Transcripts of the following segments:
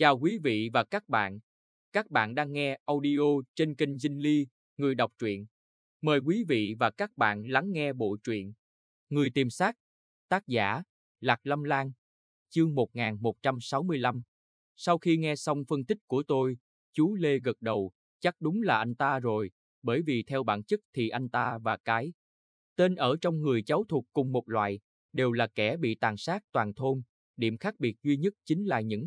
Chào quý vị và các bạn. Các bạn đang nghe audio trên kênh Dinh Ly, người đọc truyện. Mời quý vị và các bạn lắng nghe bộ truyện Người tìm xác, tác giả Lạc Lâm Lan, chương 1165. Sau khi nghe xong phân tích của tôi, chú Lê gật đầu, chắc đúng là anh ta rồi, bởi vì theo bản chất thì anh ta và cái tên ở trong người cháu thuộc cùng một loại, đều là kẻ bị tàn sát toàn thôn, điểm khác biệt duy nhất chính là những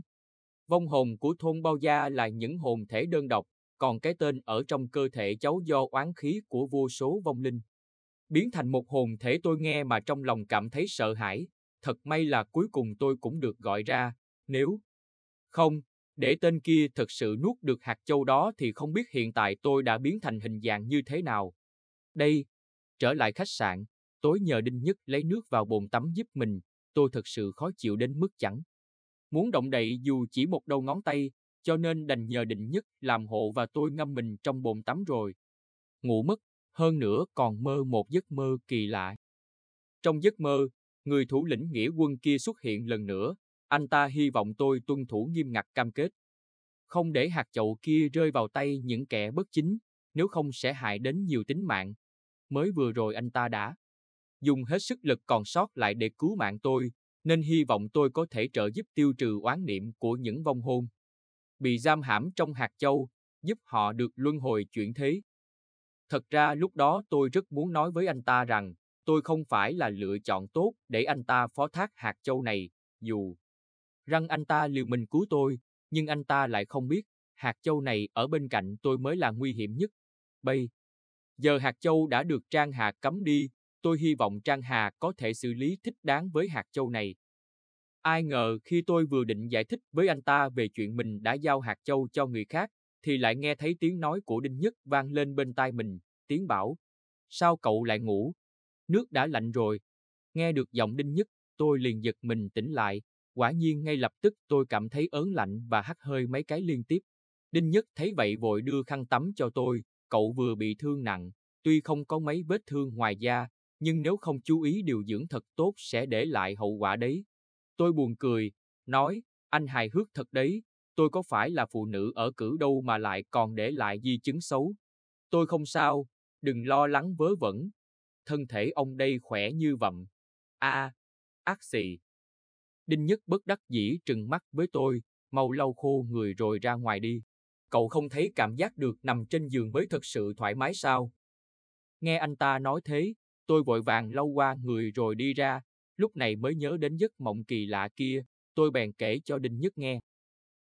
Vong hồn của thôn bao gia là những hồn thể đơn độc, còn cái tên ở trong cơ thể cháu do oán khí của vô số vong linh. Biến thành một hồn thể tôi nghe mà trong lòng cảm thấy sợ hãi, thật may là cuối cùng tôi cũng được gọi ra, nếu không, để tên kia thật sự nuốt được hạt châu đó thì không biết hiện tại tôi đã biến thành hình dạng như thế nào. Đây, trở lại khách sạn, tối nhờ Đinh Nhất lấy nước vào bồn tắm giúp mình, tôi thật sự khó chịu đến mức chẳng muốn động đậy dù chỉ một đầu ngón tay, cho nên đành nhờ định nhất làm hộ và tôi ngâm mình trong bồn tắm rồi. Ngủ mất, hơn nữa còn mơ một giấc mơ kỳ lạ. Trong giấc mơ, người thủ lĩnh nghĩa quân kia xuất hiện lần nữa, anh ta hy vọng tôi tuân thủ nghiêm ngặt cam kết. Không để hạt chậu kia rơi vào tay những kẻ bất chính, nếu không sẽ hại đến nhiều tính mạng. Mới vừa rồi anh ta đã dùng hết sức lực còn sót lại để cứu mạng tôi, nên hy vọng tôi có thể trợ giúp tiêu trừ oán niệm của những vong hồn bị giam hãm trong hạt châu, giúp họ được luân hồi chuyển thế. Thật ra lúc đó tôi rất muốn nói với anh ta rằng, tôi không phải là lựa chọn tốt để anh ta phó thác hạt châu này, dù rằng anh ta liều mình cứu tôi, nhưng anh ta lại không biết, hạt châu này ở bên cạnh tôi mới là nguy hiểm nhất. Bây giờ hạt châu đã được Trang Hạ cấm đi, Tôi hy vọng Trang Hà có thể xử lý thích đáng với hạt châu này. Ai ngờ khi tôi vừa định giải thích với anh ta về chuyện mình đã giao hạt châu cho người khác, thì lại nghe thấy tiếng nói của Đinh Nhất vang lên bên tai mình, tiếng bảo. Sao cậu lại ngủ? Nước đã lạnh rồi. Nghe được giọng Đinh Nhất, tôi liền giật mình tỉnh lại. Quả nhiên ngay lập tức tôi cảm thấy ớn lạnh và hắt hơi mấy cái liên tiếp. Đinh Nhất thấy vậy vội đưa khăn tắm cho tôi, cậu vừa bị thương nặng, tuy không có mấy vết thương ngoài da, nhưng nếu không chú ý điều dưỡng thật tốt sẽ để lại hậu quả đấy. Tôi buồn cười, nói, anh hài hước thật đấy, tôi có phải là phụ nữ ở cử đâu mà lại còn để lại di chứng xấu. Tôi không sao, đừng lo lắng vớ vẩn. Thân thể ông đây khỏe như vậm. a à, ác xì. Đinh Nhất bất đắc dĩ trừng mắt với tôi, mau lau khô người rồi ra ngoài đi. Cậu không thấy cảm giác được nằm trên giường mới thật sự thoải mái sao? Nghe anh ta nói thế, Tôi vội vàng lau qua người rồi đi ra, lúc này mới nhớ đến giấc mộng kỳ lạ kia, tôi bèn kể cho Đinh Nhất nghe.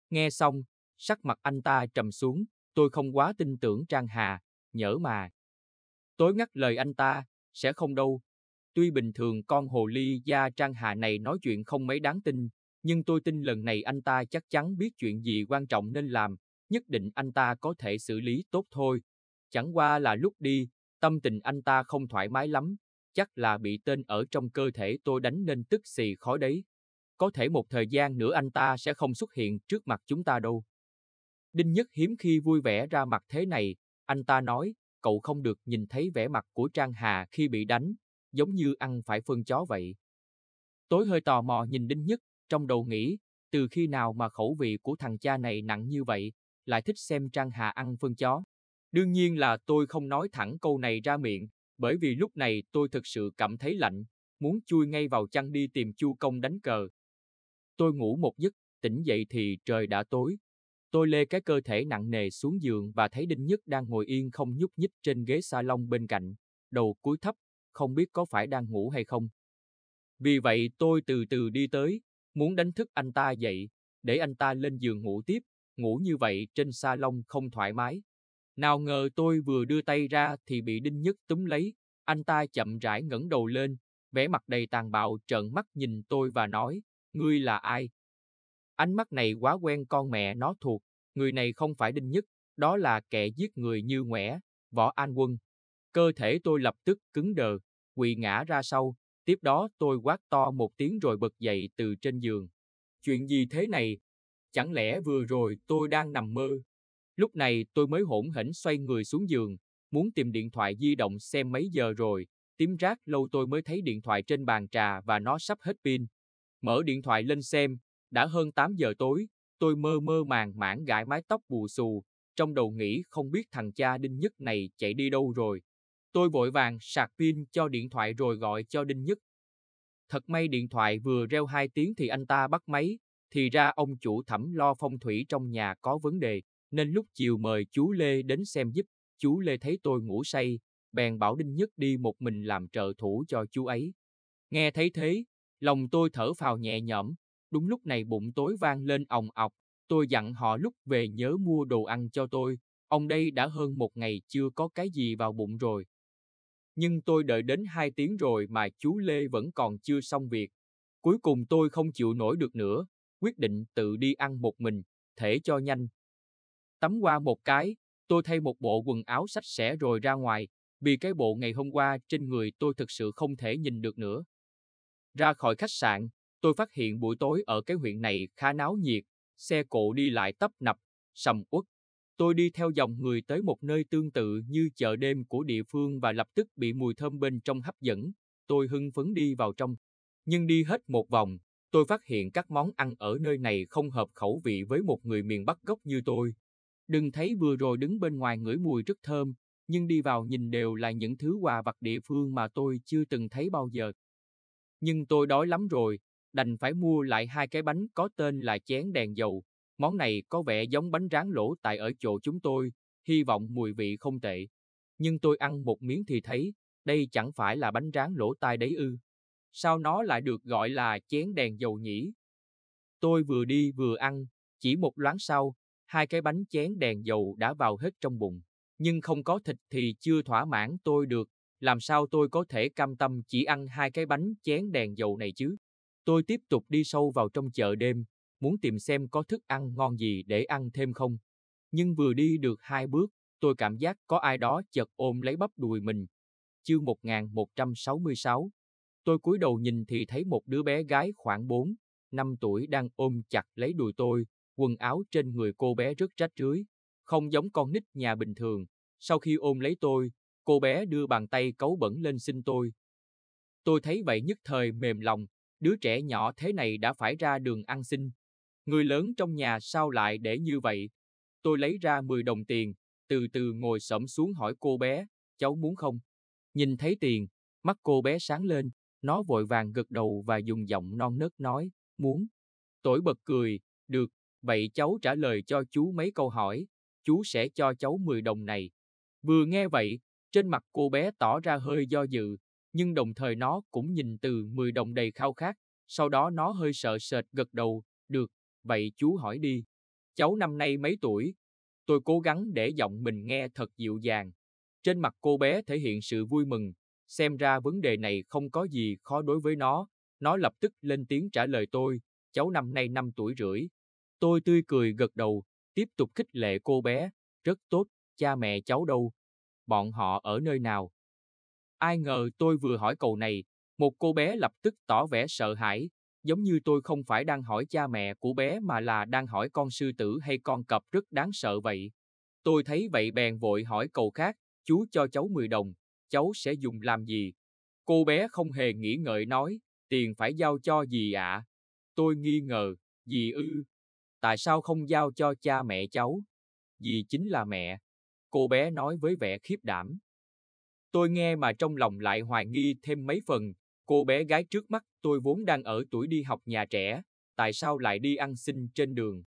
Nghe xong, sắc mặt anh ta trầm xuống, tôi không quá tin tưởng Trang Hà, nhỡ mà. Tối ngắt lời anh ta, sẽ không đâu. Tuy bình thường con hồ ly gia Trang Hà này nói chuyện không mấy đáng tin, nhưng tôi tin lần này anh ta chắc chắn biết chuyện gì quan trọng nên làm, nhất định anh ta có thể xử lý tốt thôi. Chẳng qua là lúc đi, Tâm tình anh ta không thoải mái lắm, chắc là bị tên ở trong cơ thể tôi đánh nên tức xì khói đấy. Có thể một thời gian nữa anh ta sẽ không xuất hiện trước mặt chúng ta đâu. Đinh Nhất hiếm khi vui vẻ ra mặt thế này, anh ta nói, cậu không được nhìn thấy vẻ mặt của Trang Hà khi bị đánh, giống như ăn phải phân chó vậy. Tối hơi tò mò nhìn Đinh Nhất, trong đầu nghĩ, từ khi nào mà khẩu vị của thằng cha này nặng như vậy, lại thích xem Trang Hà ăn phân chó. Đương nhiên là tôi không nói thẳng câu này ra miệng, bởi vì lúc này tôi thực sự cảm thấy lạnh, muốn chui ngay vào chăn đi tìm Chu Công đánh cờ. Tôi ngủ một giấc, tỉnh dậy thì trời đã tối. Tôi lê cái cơ thể nặng nề xuống giường và thấy Đinh Nhất đang ngồi yên không nhúc nhích trên ghế salon bên cạnh, đầu cúi thấp, không biết có phải đang ngủ hay không. Vì vậy tôi từ từ đi tới, muốn đánh thức anh ta dậy, để anh ta lên giường ngủ tiếp, ngủ như vậy trên salon không thoải mái. Nào ngờ tôi vừa đưa tay ra thì bị Đinh Nhất túm lấy, anh ta chậm rãi ngẩng đầu lên, vẻ mặt đầy tàn bạo trợn mắt nhìn tôi và nói, ngươi là ai? Ánh mắt này quá quen con mẹ nó thuộc, người này không phải Đinh Nhất, đó là kẻ giết người như ngoẻ, võ an quân. Cơ thể tôi lập tức cứng đờ, quỳ ngã ra sau, tiếp đó tôi quát to một tiếng rồi bật dậy từ trên giường. Chuyện gì thế này? Chẳng lẽ vừa rồi tôi đang nằm mơ? Lúc này tôi mới hỗn hỉnh xoay người xuống giường, muốn tìm điện thoại di động xem mấy giờ rồi, tím rác lâu tôi mới thấy điện thoại trên bàn trà và nó sắp hết pin. Mở điện thoại lên xem, đã hơn 8 giờ tối, tôi mơ mơ màng mảng gãi mái tóc bù xù, trong đầu nghĩ không biết thằng cha Đinh Nhất này chạy đi đâu rồi. Tôi vội vàng sạc pin cho điện thoại rồi gọi cho Đinh Nhất. Thật may điện thoại vừa reo hai tiếng thì anh ta bắt máy, thì ra ông chủ thẩm lo phong thủy trong nhà có vấn đề nên lúc chiều mời chú Lê đến xem giúp, chú Lê thấy tôi ngủ say, bèn bảo Đinh Nhất đi một mình làm trợ thủ cho chú ấy. Nghe thấy thế, lòng tôi thở phào nhẹ nhõm, đúng lúc này bụng tối vang lên òng ọc, tôi dặn họ lúc về nhớ mua đồ ăn cho tôi, ông đây đã hơn một ngày chưa có cái gì vào bụng rồi. Nhưng tôi đợi đến hai tiếng rồi mà chú Lê vẫn còn chưa xong việc. Cuối cùng tôi không chịu nổi được nữa, quyết định tự đi ăn một mình, thể cho nhanh, Tắm qua một cái, tôi thay một bộ quần áo sạch sẽ rồi ra ngoài, vì cái bộ ngày hôm qua trên người tôi thực sự không thể nhìn được nữa. Ra khỏi khách sạn, tôi phát hiện buổi tối ở cái huyện này khá náo nhiệt, xe cộ đi lại tấp nập, sầm uất. Tôi đi theo dòng người tới một nơi tương tự như chợ đêm của địa phương và lập tức bị mùi thơm bên trong hấp dẫn. Tôi hưng phấn đi vào trong. Nhưng đi hết một vòng, tôi phát hiện các món ăn ở nơi này không hợp khẩu vị với một người miền Bắc gốc như tôi. Đừng thấy vừa rồi đứng bên ngoài ngửi mùi rất thơm, nhưng đi vào nhìn đều là những thứ quà vặt địa phương mà tôi chưa từng thấy bao giờ. Nhưng tôi đói lắm rồi, đành phải mua lại hai cái bánh có tên là chén đèn dầu. Món này có vẻ giống bánh rán lỗ tại ở chỗ chúng tôi, hy vọng mùi vị không tệ. Nhưng tôi ăn một miếng thì thấy, đây chẳng phải là bánh rán lỗ tai đấy ư. Sao nó lại được gọi là chén đèn dầu nhỉ? Tôi vừa đi vừa ăn, chỉ một loáng sau, hai cái bánh chén đèn dầu đã vào hết trong bụng. Nhưng không có thịt thì chưa thỏa mãn tôi được, làm sao tôi có thể cam tâm chỉ ăn hai cái bánh chén đèn dầu này chứ? Tôi tiếp tục đi sâu vào trong chợ đêm, muốn tìm xem có thức ăn ngon gì để ăn thêm không. Nhưng vừa đi được hai bước, tôi cảm giác có ai đó chợt ôm lấy bắp đùi mình. Chương 1166 Tôi cúi đầu nhìn thì thấy một đứa bé gái khoảng 4, 5 tuổi đang ôm chặt lấy đùi tôi, Quần áo trên người cô bé rất rách rưới, không giống con nít nhà bình thường. Sau khi ôm lấy tôi, cô bé đưa bàn tay cấu bẩn lên xin tôi. Tôi thấy vậy nhất thời mềm lòng, đứa trẻ nhỏ thế này đã phải ra đường ăn xin. Người lớn trong nhà sao lại để như vậy? Tôi lấy ra 10 đồng tiền, từ từ ngồi sẫm xuống hỏi cô bé, cháu muốn không? Nhìn thấy tiền, mắt cô bé sáng lên, nó vội vàng gật đầu và dùng giọng non nớt nói, muốn. Tôi bật cười, được, Vậy cháu trả lời cho chú mấy câu hỏi, chú sẽ cho cháu 10 đồng này. Vừa nghe vậy, trên mặt cô bé tỏ ra hơi do dự, nhưng đồng thời nó cũng nhìn từ 10 đồng đầy khao khát, sau đó nó hơi sợ sệt gật đầu, được, vậy chú hỏi đi. Cháu năm nay mấy tuổi? Tôi cố gắng để giọng mình nghe thật dịu dàng. Trên mặt cô bé thể hiện sự vui mừng, xem ra vấn đề này không có gì khó đối với nó. Nó lập tức lên tiếng trả lời tôi, cháu năm nay 5 tuổi rưỡi, Tôi tươi cười gật đầu, tiếp tục khích lệ cô bé, rất tốt, cha mẹ cháu đâu, bọn họ ở nơi nào. Ai ngờ tôi vừa hỏi câu này, một cô bé lập tức tỏ vẻ sợ hãi, giống như tôi không phải đang hỏi cha mẹ của bé mà là đang hỏi con sư tử hay con cọp rất đáng sợ vậy. Tôi thấy vậy bèn vội hỏi cậu khác, chú cho cháu 10 đồng, cháu sẽ dùng làm gì? Cô bé không hề nghĩ ngợi nói, tiền phải giao cho gì ạ? À? Tôi nghi ngờ, gì ư? tại sao không giao cho cha mẹ cháu? Vì chính là mẹ, cô bé nói với vẻ khiếp đảm. Tôi nghe mà trong lòng lại hoài nghi thêm mấy phần, cô bé gái trước mắt tôi vốn đang ở tuổi đi học nhà trẻ, tại sao lại đi ăn xin trên đường?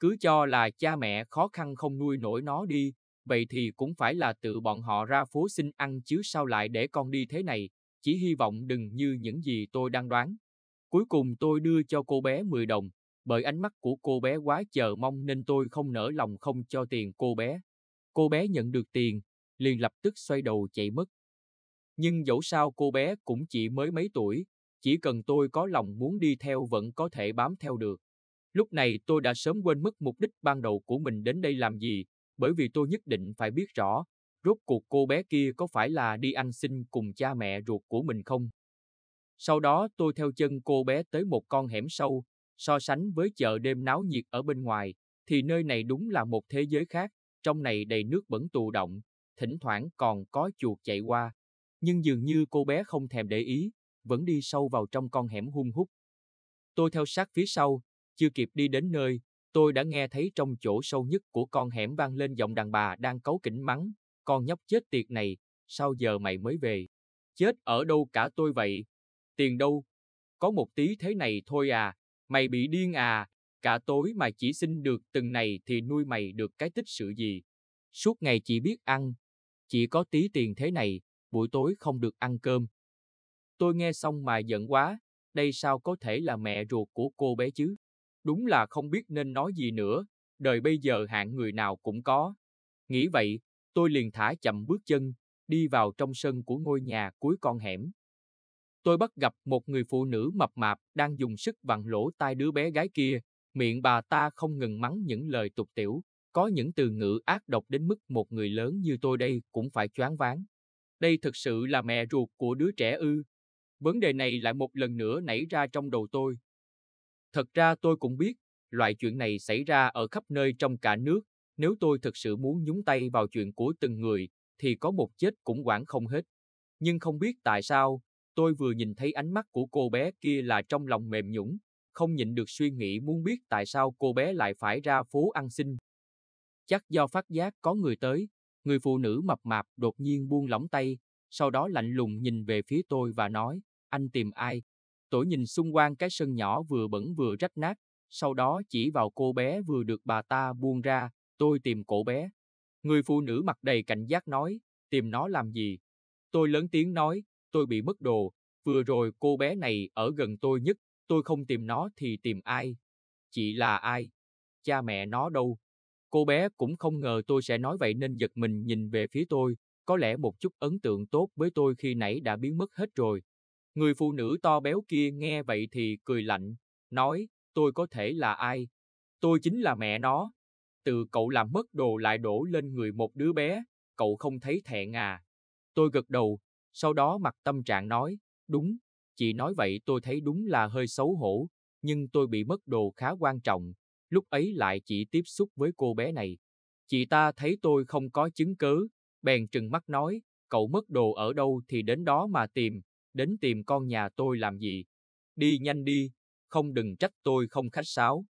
Cứ cho là cha mẹ khó khăn không nuôi nổi nó đi, vậy thì cũng phải là tự bọn họ ra phố xin ăn chứ sao lại để con đi thế này, chỉ hy vọng đừng như những gì tôi đang đoán. Cuối cùng tôi đưa cho cô bé 10 đồng, bởi ánh mắt của cô bé quá chờ mong nên tôi không nỡ lòng không cho tiền cô bé. Cô bé nhận được tiền, liền lập tức xoay đầu chạy mất. Nhưng dẫu sao cô bé cũng chỉ mới mấy tuổi, chỉ cần tôi có lòng muốn đi theo vẫn có thể bám theo được. Lúc này tôi đã sớm quên mất mục đích ban đầu của mình đến đây làm gì, bởi vì tôi nhất định phải biết rõ, rốt cuộc cô bé kia có phải là đi ăn xin cùng cha mẹ ruột của mình không. Sau đó tôi theo chân cô bé tới một con hẻm sâu, So sánh với chợ đêm náo nhiệt ở bên ngoài, thì nơi này đúng là một thế giới khác, trong này đầy nước bẩn tù động, thỉnh thoảng còn có chuột chạy qua. Nhưng dường như cô bé không thèm để ý, vẫn đi sâu vào trong con hẻm hung hút. Tôi theo sát phía sau, chưa kịp đi đến nơi, tôi đã nghe thấy trong chỗ sâu nhất của con hẻm vang lên giọng đàn bà đang cấu kỉnh mắng, con nhóc chết tiệt này, sao giờ mày mới về? Chết ở đâu cả tôi vậy? Tiền đâu? Có một tí thế này thôi à, Mày bị điên à, cả tối mà chỉ xin được từng này thì nuôi mày được cái tích sự gì. Suốt ngày chỉ biết ăn, chỉ có tí tiền thế này, buổi tối không được ăn cơm. Tôi nghe xong mà giận quá, đây sao có thể là mẹ ruột của cô bé chứ? Đúng là không biết nên nói gì nữa, đời bây giờ hạng người nào cũng có. Nghĩ vậy, tôi liền thả chậm bước chân, đi vào trong sân của ngôi nhà cuối con hẻm. Tôi bắt gặp một người phụ nữ mập mạp đang dùng sức vặn lỗ tai đứa bé gái kia, miệng bà ta không ngừng mắng những lời tục tiểu, có những từ ngữ ác độc đến mức một người lớn như tôi đây cũng phải choáng váng. Đây thực sự là mẹ ruột của đứa trẻ ư. Vấn đề này lại một lần nữa nảy ra trong đầu tôi. Thật ra tôi cũng biết, loại chuyện này xảy ra ở khắp nơi trong cả nước, nếu tôi thực sự muốn nhúng tay vào chuyện của từng người thì có một chết cũng quản không hết. Nhưng không biết tại sao, Tôi vừa nhìn thấy ánh mắt của cô bé kia là trong lòng mềm nhũn, không nhịn được suy nghĩ muốn biết tại sao cô bé lại phải ra phố ăn xin. Chắc do phát giác có người tới, người phụ nữ mập mạp đột nhiên buông lỏng tay, sau đó lạnh lùng nhìn về phía tôi và nói, anh tìm ai? Tôi nhìn xung quanh cái sân nhỏ vừa bẩn vừa rách nát, sau đó chỉ vào cô bé vừa được bà ta buông ra, tôi tìm cổ bé. Người phụ nữ mặt đầy cảnh giác nói, tìm nó làm gì? Tôi lớn tiếng nói, tôi bị mất đồ, vừa rồi cô bé này ở gần tôi nhất, tôi không tìm nó thì tìm ai? Chị là ai? Cha mẹ nó đâu? Cô bé cũng không ngờ tôi sẽ nói vậy nên giật mình nhìn về phía tôi, có lẽ một chút ấn tượng tốt với tôi khi nãy đã biến mất hết rồi. Người phụ nữ to béo kia nghe vậy thì cười lạnh, nói, tôi có thể là ai? Tôi chính là mẹ nó. Từ cậu làm mất đồ lại đổ lên người một đứa bé, cậu không thấy thẹn à? Tôi gật đầu, sau đó mặt tâm trạng nói, đúng, chị nói vậy tôi thấy đúng là hơi xấu hổ, nhưng tôi bị mất đồ khá quan trọng, lúc ấy lại chỉ tiếp xúc với cô bé này. Chị ta thấy tôi không có chứng cớ, bèn trừng mắt nói, cậu mất đồ ở đâu thì đến đó mà tìm, đến tìm con nhà tôi làm gì. Đi nhanh đi, không đừng trách tôi không khách sáo.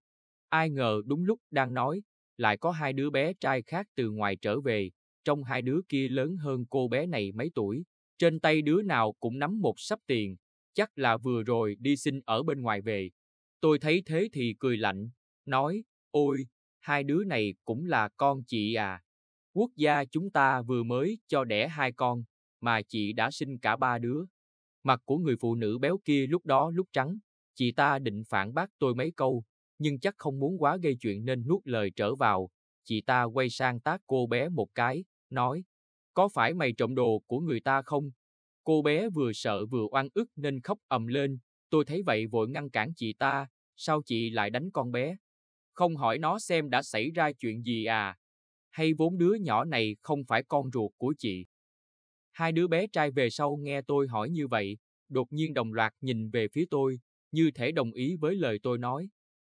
Ai ngờ đúng lúc đang nói, lại có hai đứa bé trai khác từ ngoài trở về, trong hai đứa kia lớn hơn cô bé này mấy tuổi, trên tay đứa nào cũng nắm một sắp tiền, chắc là vừa rồi đi xin ở bên ngoài về. Tôi thấy thế thì cười lạnh, nói, ôi, hai đứa này cũng là con chị à. Quốc gia chúng ta vừa mới cho đẻ hai con, mà chị đã sinh cả ba đứa. Mặt của người phụ nữ béo kia lúc đó lúc trắng, chị ta định phản bác tôi mấy câu, nhưng chắc không muốn quá gây chuyện nên nuốt lời trở vào. Chị ta quay sang tác cô bé một cái, nói, có phải mày trộm đồ của người ta không? Cô bé vừa sợ vừa oan ức nên khóc ầm lên, tôi thấy vậy vội ngăn cản chị ta, sao chị lại đánh con bé? Không hỏi nó xem đã xảy ra chuyện gì à? Hay vốn đứa nhỏ này không phải con ruột của chị? Hai đứa bé trai về sau nghe tôi hỏi như vậy, đột nhiên đồng loạt nhìn về phía tôi, như thể đồng ý với lời tôi nói.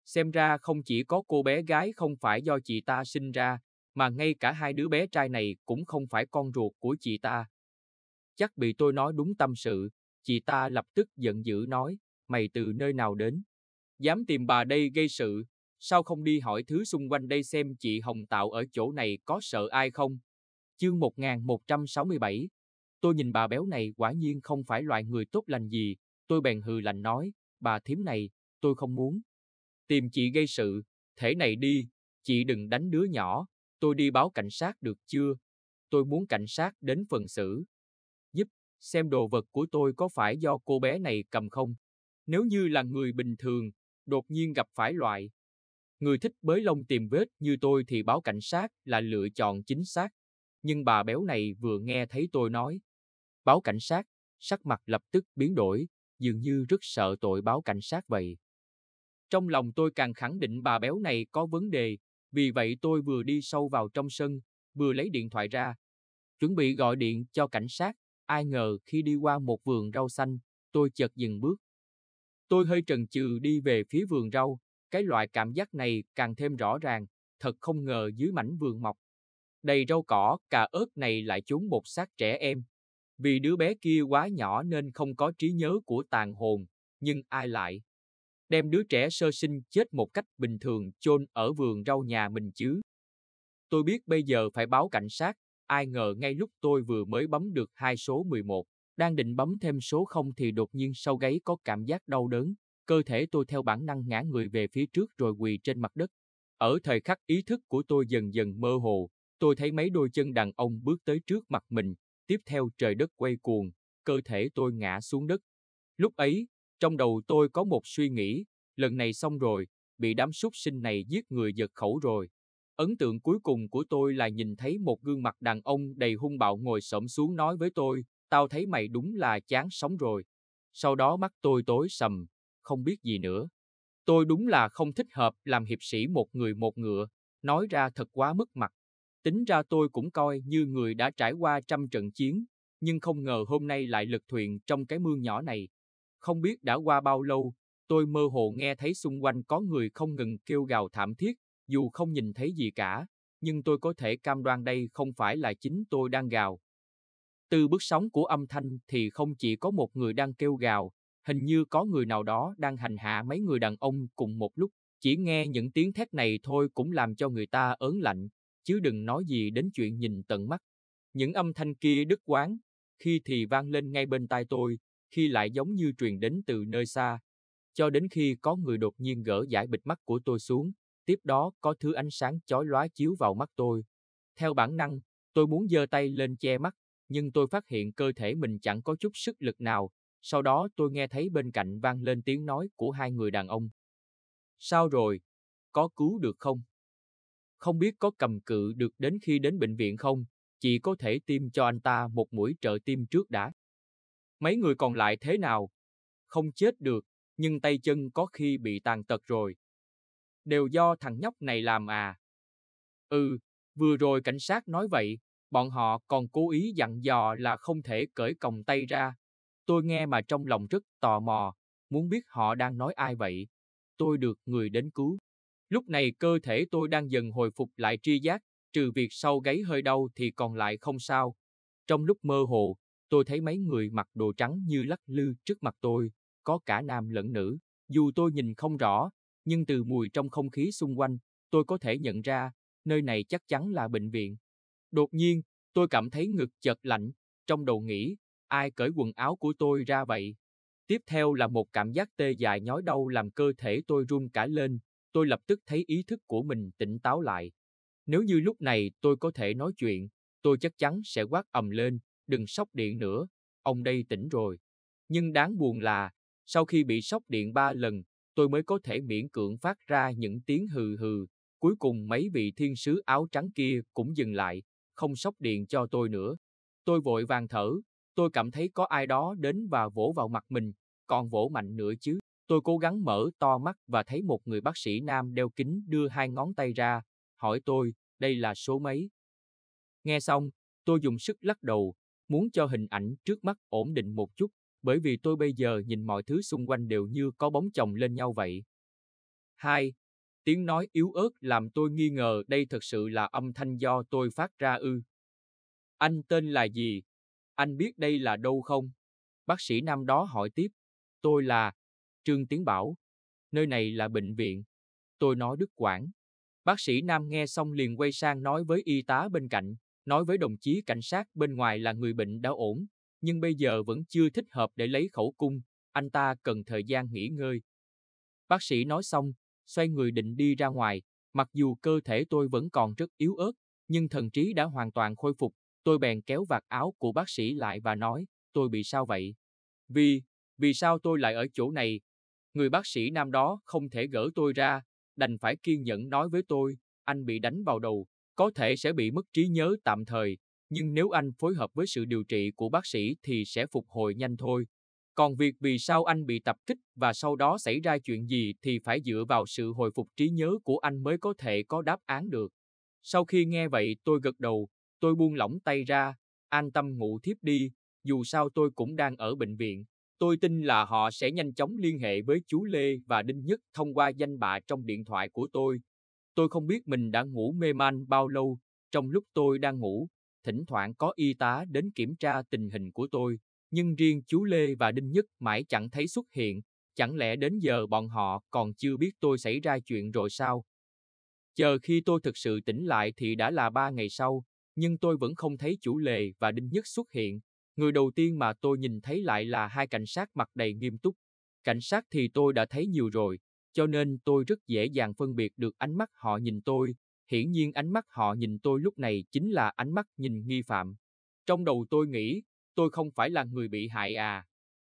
Xem ra không chỉ có cô bé gái không phải do chị ta sinh ra, mà ngay cả hai đứa bé trai này cũng không phải con ruột của chị ta. Chắc bị tôi nói đúng tâm sự, chị ta lập tức giận dữ nói, mày từ nơi nào đến? Dám tìm bà đây gây sự, sao không đi hỏi thứ xung quanh đây xem chị Hồng Tạo ở chỗ này có sợ ai không? Chương 1167 Tôi nhìn bà béo này quả nhiên không phải loại người tốt lành gì, tôi bèn hừ lạnh nói, bà thím này, tôi không muốn. Tìm chị gây sự, thể này đi, chị đừng đánh đứa nhỏ, Tôi đi báo cảnh sát được chưa? Tôi muốn cảnh sát đến phần xử. Giúp, xem đồ vật của tôi có phải do cô bé này cầm không? Nếu như là người bình thường, đột nhiên gặp phải loại. Người thích bới lông tìm vết như tôi thì báo cảnh sát là lựa chọn chính xác. Nhưng bà béo này vừa nghe thấy tôi nói. Báo cảnh sát, sắc mặt lập tức biến đổi, dường như rất sợ tội báo cảnh sát vậy. Trong lòng tôi càng khẳng định bà béo này có vấn đề, vì vậy tôi vừa đi sâu vào trong sân, vừa lấy điện thoại ra. Chuẩn bị gọi điện cho cảnh sát, ai ngờ khi đi qua một vườn rau xanh, tôi chợt dừng bước. Tôi hơi trần chừ đi về phía vườn rau, cái loại cảm giác này càng thêm rõ ràng, thật không ngờ dưới mảnh vườn mọc. Đầy rau cỏ, cà ớt này lại trốn một xác trẻ em. Vì đứa bé kia quá nhỏ nên không có trí nhớ của tàn hồn, nhưng ai lại? đem đứa trẻ sơ sinh chết một cách bình thường chôn ở vườn rau nhà mình chứ. Tôi biết bây giờ phải báo cảnh sát, ai ngờ ngay lúc tôi vừa mới bấm được hai số 11, đang định bấm thêm số 0 thì đột nhiên sau gáy có cảm giác đau đớn, cơ thể tôi theo bản năng ngã người về phía trước rồi quỳ trên mặt đất. Ở thời khắc ý thức của tôi dần dần mơ hồ, tôi thấy mấy đôi chân đàn ông bước tới trước mặt mình, tiếp theo trời đất quay cuồng, cơ thể tôi ngã xuống đất. Lúc ấy, trong đầu tôi có một suy nghĩ, lần này xong rồi, bị đám súc sinh này giết người giật khẩu rồi. Ấn tượng cuối cùng của tôi là nhìn thấy một gương mặt đàn ông đầy hung bạo ngồi xổm xuống nói với tôi, tao thấy mày đúng là chán sống rồi. Sau đó mắt tôi tối sầm, không biết gì nữa. Tôi đúng là không thích hợp làm hiệp sĩ một người một ngựa, nói ra thật quá mất mặt. Tính ra tôi cũng coi như người đã trải qua trăm trận chiến, nhưng không ngờ hôm nay lại lật thuyền trong cái mương nhỏ này. Không biết đã qua bao lâu, tôi mơ hồ nghe thấy xung quanh có người không ngừng kêu gào thảm thiết, dù không nhìn thấy gì cả, nhưng tôi có thể cam đoan đây không phải là chính tôi đang gào. Từ bước sóng của âm thanh thì không chỉ có một người đang kêu gào, hình như có người nào đó đang hành hạ mấy người đàn ông cùng một lúc. Chỉ nghe những tiếng thét này thôi cũng làm cho người ta ớn lạnh, chứ đừng nói gì đến chuyện nhìn tận mắt. Những âm thanh kia đứt quán, khi thì vang lên ngay bên tai tôi, khi lại giống như truyền đến từ nơi xa. Cho đến khi có người đột nhiên gỡ giải bịt mắt của tôi xuống, tiếp đó có thứ ánh sáng chói lóa chiếu vào mắt tôi. Theo bản năng, tôi muốn giơ tay lên che mắt, nhưng tôi phát hiện cơ thể mình chẳng có chút sức lực nào, sau đó tôi nghe thấy bên cạnh vang lên tiếng nói của hai người đàn ông. Sao rồi? Có cứu được không? Không biết có cầm cự được đến khi đến bệnh viện không, chỉ có thể tiêm cho anh ta một mũi trợ tim trước đã. Mấy người còn lại thế nào? Không chết được, nhưng tay chân có khi bị tàn tật rồi. Đều do thằng nhóc này làm à? Ừ, vừa rồi cảnh sát nói vậy, bọn họ còn cố ý dặn dò là không thể cởi còng tay ra. Tôi nghe mà trong lòng rất tò mò, muốn biết họ đang nói ai vậy. Tôi được người đến cứu. Lúc này cơ thể tôi đang dần hồi phục lại tri giác, trừ việc sau gáy hơi đau thì còn lại không sao. Trong lúc mơ hồ, Tôi thấy mấy người mặc đồ trắng như lắc lư trước mặt tôi, có cả nam lẫn nữ. Dù tôi nhìn không rõ, nhưng từ mùi trong không khí xung quanh, tôi có thể nhận ra, nơi này chắc chắn là bệnh viện. Đột nhiên, tôi cảm thấy ngực chợt lạnh, trong đầu nghĩ, ai cởi quần áo của tôi ra vậy? Tiếp theo là một cảm giác tê dại nhói đau làm cơ thể tôi run cả lên, tôi lập tức thấy ý thức của mình tỉnh táo lại. Nếu như lúc này tôi có thể nói chuyện, tôi chắc chắn sẽ quát ầm lên, đừng sốc điện nữa, ông đây tỉnh rồi. Nhưng đáng buồn là, sau khi bị sốc điện ba lần, tôi mới có thể miễn cưỡng phát ra những tiếng hừ hừ. Cuối cùng mấy vị thiên sứ áo trắng kia cũng dừng lại, không sốc điện cho tôi nữa. Tôi vội vàng thở, tôi cảm thấy có ai đó đến và vỗ vào mặt mình, còn vỗ mạnh nữa chứ. Tôi cố gắng mở to mắt và thấy một người bác sĩ nam đeo kính đưa hai ngón tay ra, hỏi tôi, đây là số mấy? Nghe xong, tôi dùng sức lắc đầu, muốn cho hình ảnh trước mắt ổn định một chút, bởi vì tôi bây giờ nhìn mọi thứ xung quanh đều như có bóng chồng lên nhau vậy. 2. Tiếng nói yếu ớt làm tôi nghi ngờ đây thật sự là âm thanh do tôi phát ra ư. Anh tên là gì? Anh biết đây là đâu không? Bác sĩ nam đó hỏi tiếp. Tôi là Trương Tiến Bảo. Nơi này là bệnh viện. Tôi nói Đức Quảng. Bác sĩ nam nghe xong liền quay sang nói với y tá bên cạnh nói với đồng chí cảnh sát bên ngoài là người bệnh đã ổn, nhưng bây giờ vẫn chưa thích hợp để lấy khẩu cung, anh ta cần thời gian nghỉ ngơi. Bác sĩ nói xong, xoay người định đi ra ngoài, mặc dù cơ thể tôi vẫn còn rất yếu ớt, nhưng thần trí đã hoàn toàn khôi phục, tôi bèn kéo vạt áo của bác sĩ lại và nói, tôi bị sao vậy? Vì, vì sao tôi lại ở chỗ này? Người bác sĩ nam đó không thể gỡ tôi ra, đành phải kiên nhẫn nói với tôi, anh bị đánh vào đầu, có thể sẽ bị mất trí nhớ tạm thời, nhưng nếu anh phối hợp với sự điều trị của bác sĩ thì sẽ phục hồi nhanh thôi. Còn việc vì sao anh bị tập kích và sau đó xảy ra chuyện gì thì phải dựa vào sự hồi phục trí nhớ của anh mới có thể có đáp án được. Sau khi nghe vậy tôi gật đầu, tôi buông lỏng tay ra, an tâm ngủ thiếp đi, dù sao tôi cũng đang ở bệnh viện. Tôi tin là họ sẽ nhanh chóng liên hệ với chú Lê và Đinh Nhất thông qua danh bạ trong điện thoại của tôi, Tôi không biết mình đã ngủ mê man bao lâu, trong lúc tôi đang ngủ, thỉnh thoảng có y tá đến kiểm tra tình hình của tôi, nhưng riêng chú Lê và Đinh Nhất mãi chẳng thấy xuất hiện, chẳng lẽ đến giờ bọn họ còn chưa biết tôi xảy ra chuyện rồi sao? Chờ khi tôi thực sự tỉnh lại thì đã là ba ngày sau, nhưng tôi vẫn không thấy chủ Lê và Đinh Nhất xuất hiện. Người đầu tiên mà tôi nhìn thấy lại là hai cảnh sát mặt đầy nghiêm túc. Cảnh sát thì tôi đã thấy nhiều rồi, cho nên tôi rất dễ dàng phân biệt được ánh mắt họ nhìn tôi. Hiển nhiên ánh mắt họ nhìn tôi lúc này chính là ánh mắt nhìn nghi phạm. Trong đầu tôi nghĩ, tôi không phải là người bị hại à.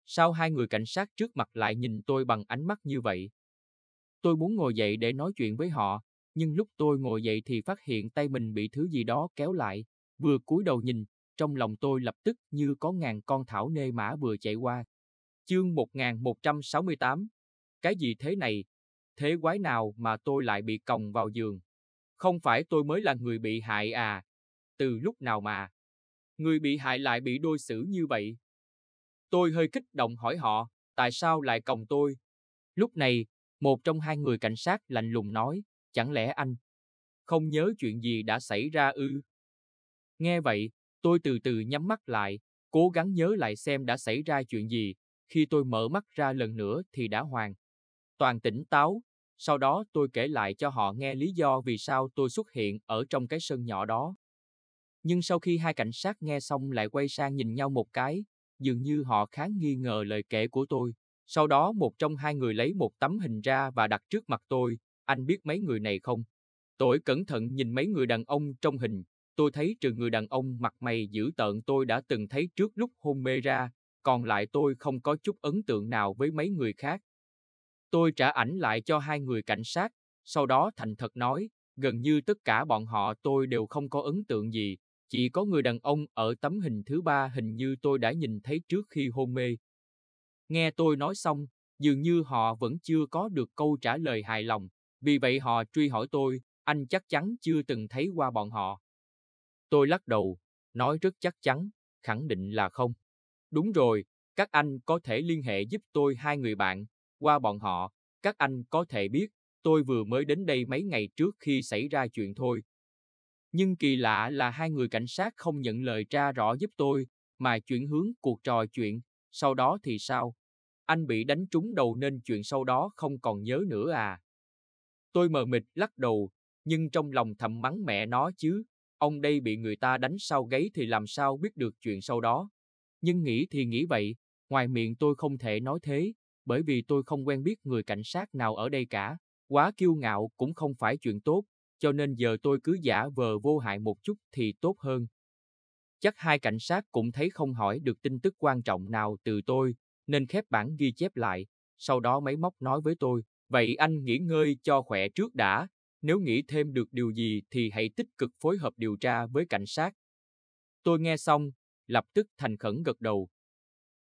Sao hai người cảnh sát trước mặt lại nhìn tôi bằng ánh mắt như vậy? Tôi muốn ngồi dậy để nói chuyện với họ, nhưng lúc tôi ngồi dậy thì phát hiện tay mình bị thứ gì đó kéo lại. Vừa cúi đầu nhìn, trong lòng tôi lập tức như có ngàn con thảo nê mã vừa chạy qua. Chương 1168 Cái gì thế này, thế quái nào mà tôi lại bị còng vào giường? Không phải tôi mới là người bị hại à? Từ lúc nào mà? Người bị hại lại bị đối xử như vậy? Tôi hơi kích động hỏi họ, tại sao lại còng tôi? Lúc này, một trong hai người cảnh sát lạnh lùng nói, chẳng lẽ anh không nhớ chuyện gì đã xảy ra ư? Nghe vậy, tôi từ từ nhắm mắt lại, cố gắng nhớ lại xem đã xảy ra chuyện gì. Khi tôi mở mắt ra lần nữa thì đã hoàn Toàn tỉnh táo, sau đó tôi kể lại cho họ nghe lý do vì sao tôi xuất hiện ở trong cái sân nhỏ đó. Nhưng sau khi hai cảnh sát nghe xong lại quay sang nhìn nhau một cái, dường như họ khá nghi ngờ lời kể của tôi. Sau đó một trong hai người lấy một tấm hình ra và đặt trước mặt tôi, anh biết mấy người này không? Tôi cẩn thận nhìn mấy người đàn ông trong hình, tôi thấy trừ người đàn ông mặt mày dữ tợn tôi đã từng thấy trước lúc hôn mê ra, còn lại tôi không có chút ấn tượng nào với mấy người khác. Tôi trả ảnh lại cho hai người cảnh sát, sau đó thành thật nói, gần như tất cả bọn họ tôi đều không có ấn tượng gì, chỉ có người đàn ông ở tấm hình thứ ba hình như tôi đã nhìn thấy trước khi hôn mê. Nghe tôi nói xong, dường như họ vẫn chưa có được câu trả lời hài lòng, vì vậy họ truy hỏi tôi, anh chắc chắn chưa từng thấy qua bọn họ. Tôi lắc đầu, nói rất chắc chắn, khẳng định là không. Đúng rồi, các anh có thể liên hệ giúp tôi hai người bạn, qua bọn họ, các anh có thể biết, tôi vừa mới đến đây mấy ngày trước khi xảy ra chuyện thôi. Nhưng kỳ lạ là hai người cảnh sát không nhận lời tra rõ giúp tôi, mà chuyển hướng cuộc trò chuyện, sau đó thì sao? Anh bị đánh trúng đầu nên chuyện sau đó không còn nhớ nữa à? Tôi mờ mịt lắc đầu, nhưng trong lòng thầm mắng mẹ nó chứ, ông đây bị người ta đánh sau gáy thì làm sao biết được chuyện sau đó. Nhưng nghĩ thì nghĩ vậy, ngoài miệng tôi không thể nói thế, bởi vì tôi không quen biết người cảnh sát nào ở đây cả. Quá kiêu ngạo cũng không phải chuyện tốt, cho nên giờ tôi cứ giả vờ vô hại một chút thì tốt hơn. Chắc hai cảnh sát cũng thấy không hỏi được tin tức quan trọng nào từ tôi, nên khép bản ghi chép lại, sau đó máy móc nói với tôi, vậy anh nghỉ ngơi cho khỏe trước đã, nếu nghĩ thêm được điều gì thì hãy tích cực phối hợp điều tra với cảnh sát. Tôi nghe xong, lập tức thành khẩn gật đầu.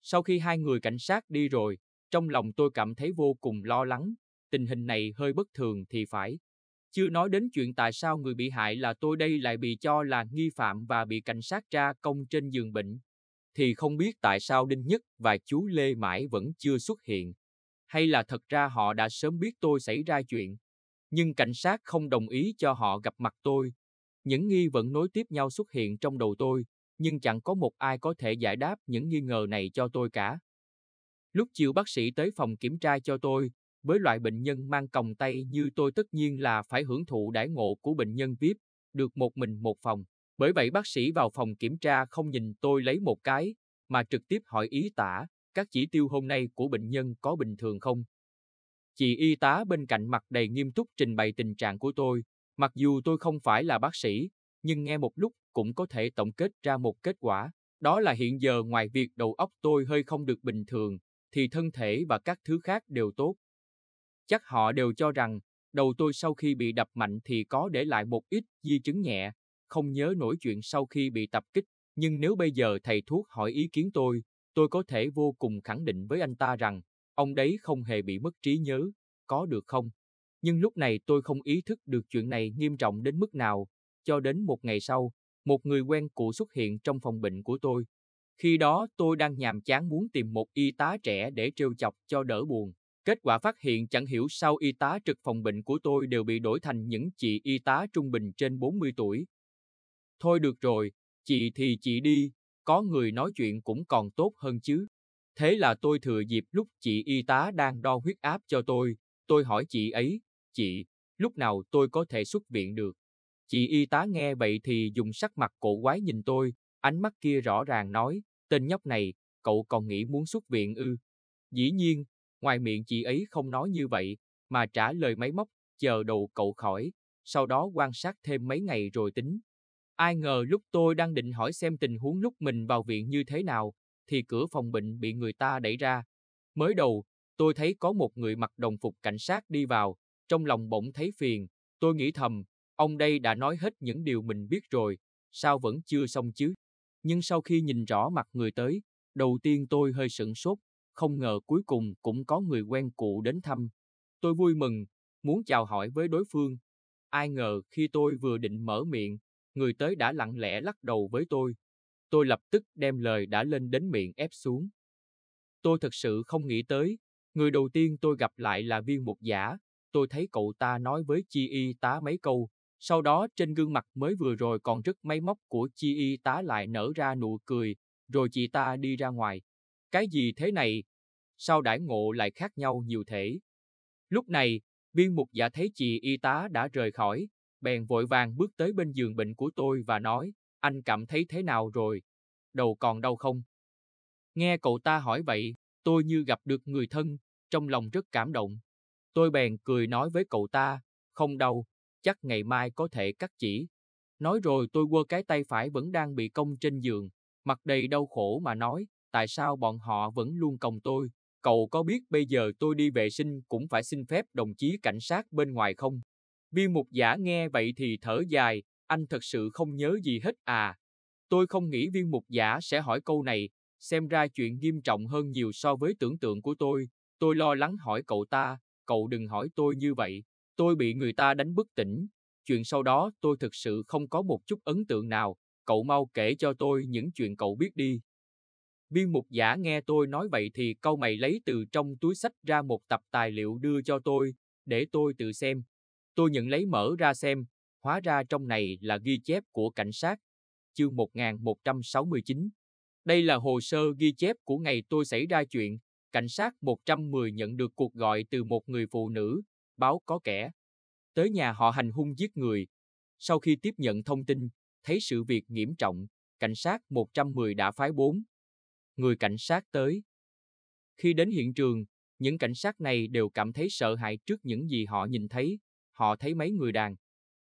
Sau khi hai người cảnh sát đi rồi, trong lòng tôi cảm thấy vô cùng lo lắng, tình hình này hơi bất thường thì phải. Chưa nói đến chuyện tại sao người bị hại là tôi đây lại bị cho là nghi phạm và bị cảnh sát tra công trên giường bệnh. Thì không biết tại sao Đinh Nhất và chú Lê mãi vẫn chưa xuất hiện. Hay là thật ra họ đã sớm biết tôi xảy ra chuyện. Nhưng cảnh sát không đồng ý cho họ gặp mặt tôi. Những nghi vẫn nối tiếp nhau xuất hiện trong đầu tôi, nhưng chẳng có một ai có thể giải đáp những nghi ngờ này cho tôi cả. Lúc chiều bác sĩ tới phòng kiểm tra cho tôi, với loại bệnh nhân mang còng tay như tôi tất nhiên là phải hưởng thụ đãi ngộ của bệnh nhân VIP, được một mình một phòng. Bởi vậy bác sĩ vào phòng kiểm tra không nhìn tôi lấy một cái, mà trực tiếp hỏi ý tả, các chỉ tiêu hôm nay của bệnh nhân có bình thường không? Chị y tá bên cạnh mặt đầy nghiêm túc trình bày tình trạng của tôi, mặc dù tôi không phải là bác sĩ, nhưng nghe một lúc cũng có thể tổng kết ra một kết quả. Đó là hiện giờ ngoài việc đầu óc tôi hơi không được bình thường, thì thân thể và các thứ khác đều tốt. Chắc họ đều cho rằng, đầu tôi sau khi bị đập mạnh thì có để lại một ít di chứng nhẹ, không nhớ nổi chuyện sau khi bị tập kích, nhưng nếu bây giờ thầy thuốc hỏi ý kiến tôi, tôi có thể vô cùng khẳng định với anh ta rằng, ông đấy không hề bị mất trí nhớ, có được không? Nhưng lúc này tôi không ý thức được chuyện này nghiêm trọng đến mức nào, cho đến một ngày sau, một người quen cũ xuất hiện trong phòng bệnh của tôi, khi đó tôi đang nhàm chán muốn tìm một y tá trẻ để trêu chọc cho đỡ buồn. Kết quả phát hiện chẳng hiểu sao y tá trực phòng bệnh của tôi đều bị đổi thành những chị y tá trung bình trên 40 tuổi. Thôi được rồi, chị thì chị đi, có người nói chuyện cũng còn tốt hơn chứ. Thế là tôi thừa dịp lúc chị y tá đang đo huyết áp cho tôi, tôi hỏi chị ấy, chị, lúc nào tôi có thể xuất viện được? Chị y tá nghe vậy thì dùng sắc mặt cổ quái nhìn tôi, Ánh mắt kia rõ ràng nói, tên nhóc này, cậu còn nghĩ muốn xuất viện ư. Dĩ nhiên, ngoài miệng chị ấy không nói như vậy, mà trả lời máy móc, chờ đầu cậu khỏi, sau đó quan sát thêm mấy ngày rồi tính. Ai ngờ lúc tôi đang định hỏi xem tình huống lúc mình vào viện như thế nào, thì cửa phòng bệnh bị người ta đẩy ra. Mới đầu, tôi thấy có một người mặc đồng phục cảnh sát đi vào, trong lòng bỗng thấy phiền, tôi nghĩ thầm, ông đây đã nói hết những điều mình biết rồi, sao vẫn chưa xong chứ? nhưng sau khi nhìn rõ mặt người tới, đầu tiên tôi hơi sửng sốt, không ngờ cuối cùng cũng có người quen cũ đến thăm. Tôi vui mừng, muốn chào hỏi với đối phương. Ai ngờ khi tôi vừa định mở miệng, người tới đã lặng lẽ lắc đầu với tôi. Tôi lập tức đem lời đã lên đến miệng ép xuống. Tôi thật sự không nghĩ tới, người đầu tiên tôi gặp lại là viên mục giả. Tôi thấy cậu ta nói với chi y tá mấy câu, sau đó trên gương mặt mới vừa rồi còn rất máy móc của chi y tá lại nở ra nụ cười, rồi chị ta đi ra ngoài. Cái gì thế này? Sao đãi ngộ lại khác nhau nhiều thế Lúc này, viên mục giả thấy chị y tá đã rời khỏi, bèn vội vàng bước tới bên giường bệnh của tôi và nói, anh cảm thấy thế nào rồi? Đầu còn đau không? Nghe cậu ta hỏi vậy, tôi như gặp được người thân, trong lòng rất cảm động. Tôi bèn cười nói với cậu ta, không đau, chắc ngày mai có thể cắt chỉ. Nói rồi tôi quơ cái tay phải vẫn đang bị cong trên giường, mặt đầy đau khổ mà nói, tại sao bọn họ vẫn luôn còng tôi, cậu có biết bây giờ tôi đi vệ sinh cũng phải xin phép đồng chí cảnh sát bên ngoài không? Viên mục giả nghe vậy thì thở dài, anh thật sự không nhớ gì hết à. Tôi không nghĩ viên mục giả sẽ hỏi câu này, xem ra chuyện nghiêm trọng hơn nhiều so với tưởng tượng của tôi. Tôi lo lắng hỏi cậu ta, cậu đừng hỏi tôi như vậy. Tôi bị người ta đánh bất tỉnh, chuyện sau đó tôi thực sự không có một chút ấn tượng nào, cậu mau kể cho tôi những chuyện cậu biết đi. Viên mục giả nghe tôi nói vậy thì câu mày lấy từ trong túi sách ra một tập tài liệu đưa cho tôi, để tôi tự xem. Tôi nhận lấy mở ra xem, hóa ra trong này là ghi chép của cảnh sát, chương 1169. Đây là hồ sơ ghi chép của ngày tôi xảy ra chuyện, cảnh sát 110 nhận được cuộc gọi từ một người phụ nữ, báo có kẻ. Tới nhà họ hành hung giết người. Sau khi tiếp nhận thông tin, thấy sự việc nghiêm trọng, cảnh sát 110 đã phái 4. Người cảnh sát tới. Khi đến hiện trường, những cảnh sát này đều cảm thấy sợ hãi trước những gì họ nhìn thấy. Họ thấy mấy người đàn.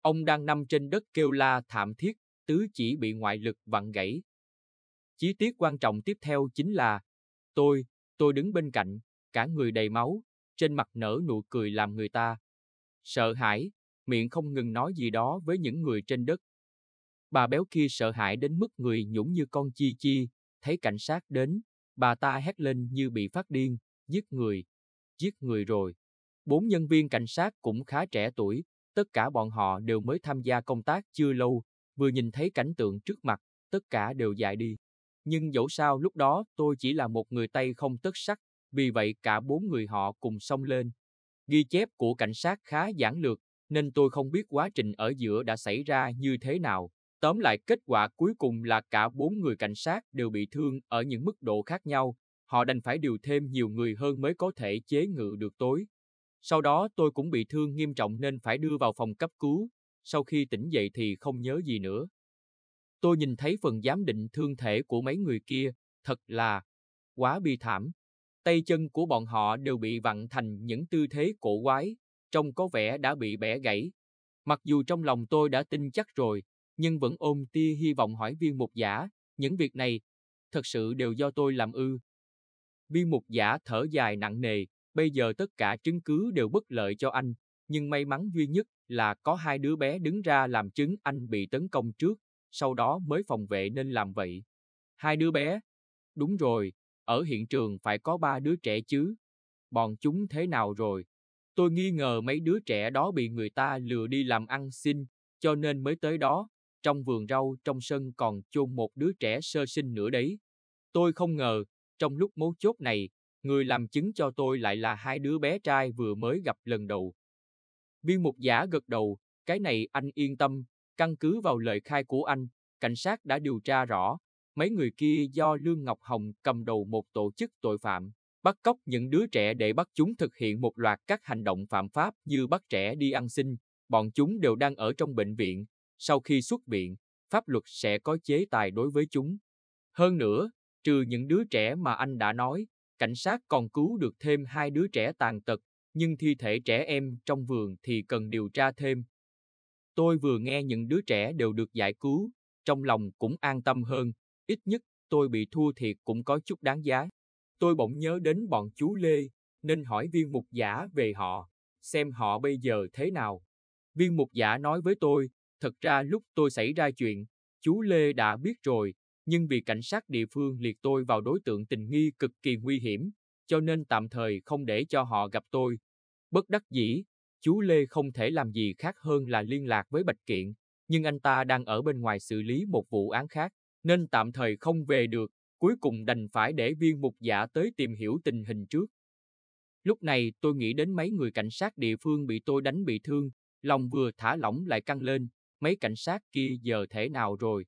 Ông đang nằm trên đất kêu la thảm thiết, tứ chỉ bị ngoại lực vặn gãy. Chi tiết quan trọng tiếp theo chính là tôi, tôi đứng bên cạnh, cả người đầy máu, trên mặt nở nụ cười làm người ta sợ hãi, miệng không ngừng nói gì đó với những người trên đất. Bà béo kia sợ hãi đến mức người nhũng như con chi chi, thấy cảnh sát đến, bà ta hét lên như bị phát điên, giết người, giết người rồi. Bốn nhân viên cảnh sát cũng khá trẻ tuổi, tất cả bọn họ đều mới tham gia công tác chưa lâu, vừa nhìn thấy cảnh tượng trước mặt, tất cả đều dại đi. Nhưng dẫu sao lúc đó tôi chỉ là một người tây không tất sắc, vì vậy cả bốn người họ cùng xông lên. Ghi chép của cảnh sát khá giản lược, nên tôi không biết quá trình ở giữa đã xảy ra như thế nào. Tóm lại kết quả cuối cùng là cả bốn người cảnh sát đều bị thương ở những mức độ khác nhau, họ đành phải điều thêm nhiều người hơn mới có thể chế ngự được tối. Sau đó tôi cũng bị thương nghiêm trọng nên phải đưa vào phòng cấp cứu, sau khi tỉnh dậy thì không nhớ gì nữa. Tôi nhìn thấy phần giám định thương thể của mấy người kia, thật là quá bi thảm tay chân của bọn họ đều bị vặn thành những tư thế cổ quái, trông có vẻ đã bị bẻ gãy. Mặc dù trong lòng tôi đã tin chắc rồi, nhưng vẫn ôm tia hy vọng hỏi viên mục giả, những việc này, thật sự đều do tôi làm ư. Viên mục giả thở dài nặng nề, bây giờ tất cả chứng cứ đều bất lợi cho anh, nhưng may mắn duy nhất là có hai đứa bé đứng ra làm chứng anh bị tấn công trước, sau đó mới phòng vệ nên làm vậy. Hai đứa bé? Đúng rồi, ở hiện trường phải có ba đứa trẻ chứ. Bọn chúng thế nào rồi? Tôi nghi ngờ mấy đứa trẻ đó bị người ta lừa đi làm ăn xin, cho nên mới tới đó. Trong vườn rau trong sân còn chôn một đứa trẻ sơ sinh nữa đấy. Tôi không ngờ, trong lúc mấu chốt này, người làm chứng cho tôi lại là hai đứa bé trai vừa mới gặp lần đầu. Viên mục giả gật đầu, cái này anh yên tâm, căn cứ vào lời khai của anh, cảnh sát đã điều tra rõ, mấy người kia do Lương Ngọc Hồng cầm đầu một tổ chức tội phạm, bắt cóc những đứa trẻ để bắt chúng thực hiện một loạt các hành động phạm pháp như bắt trẻ đi ăn xin. Bọn chúng đều đang ở trong bệnh viện. Sau khi xuất viện, pháp luật sẽ có chế tài đối với chúng. Hơn nữa, trừ những đứa trẻ mà anh đã nói, cảnh sát còn cứu được thêm hai đứa trẻ tàn tật, nhưng thi thể trẻ em trong vườn thì cần điều tra thêm. Tôi vừa nghe những đứa trẻ đều được giải cứu, trong lòng cũng an tâm hơn, ít nhất tôi bị thua thiệt cũng có chút đáng giá. Tôi bỗng nhớ đến bọn chú Lê, nên hỏi viên mục giả về họ, xem họ bây giờ thế nào. Viên mục giả nói với tôi, thật ra lúc tôi xảy ra chuyện, chú Lê đã biết rồi, nhưng vì cảnh sát địa phương liệt tôi vào đối tượng tình nghi cực kỳ nguy hiểm, cho nên tạm thời không để cho họ gặp tôi. Bất đắc dĩ, chú Lê không thể làm gì khác hơn là liên lạc với Bạch Kiện, nhưng anh ta đang ở bên ngoài xử lý một vụ án khác, nên tạm thời không về được, cuối cùng đành phải để viên mục giả tới tìm hiểu tình hình trước. Lúc này tôi nghĩ đến mấy người cảnh sát địa phương bị tôi đánh bị thương, lòng vừa thả lỏng lại căng lên, mấy cảnh sát kia giờ thế nào rồi.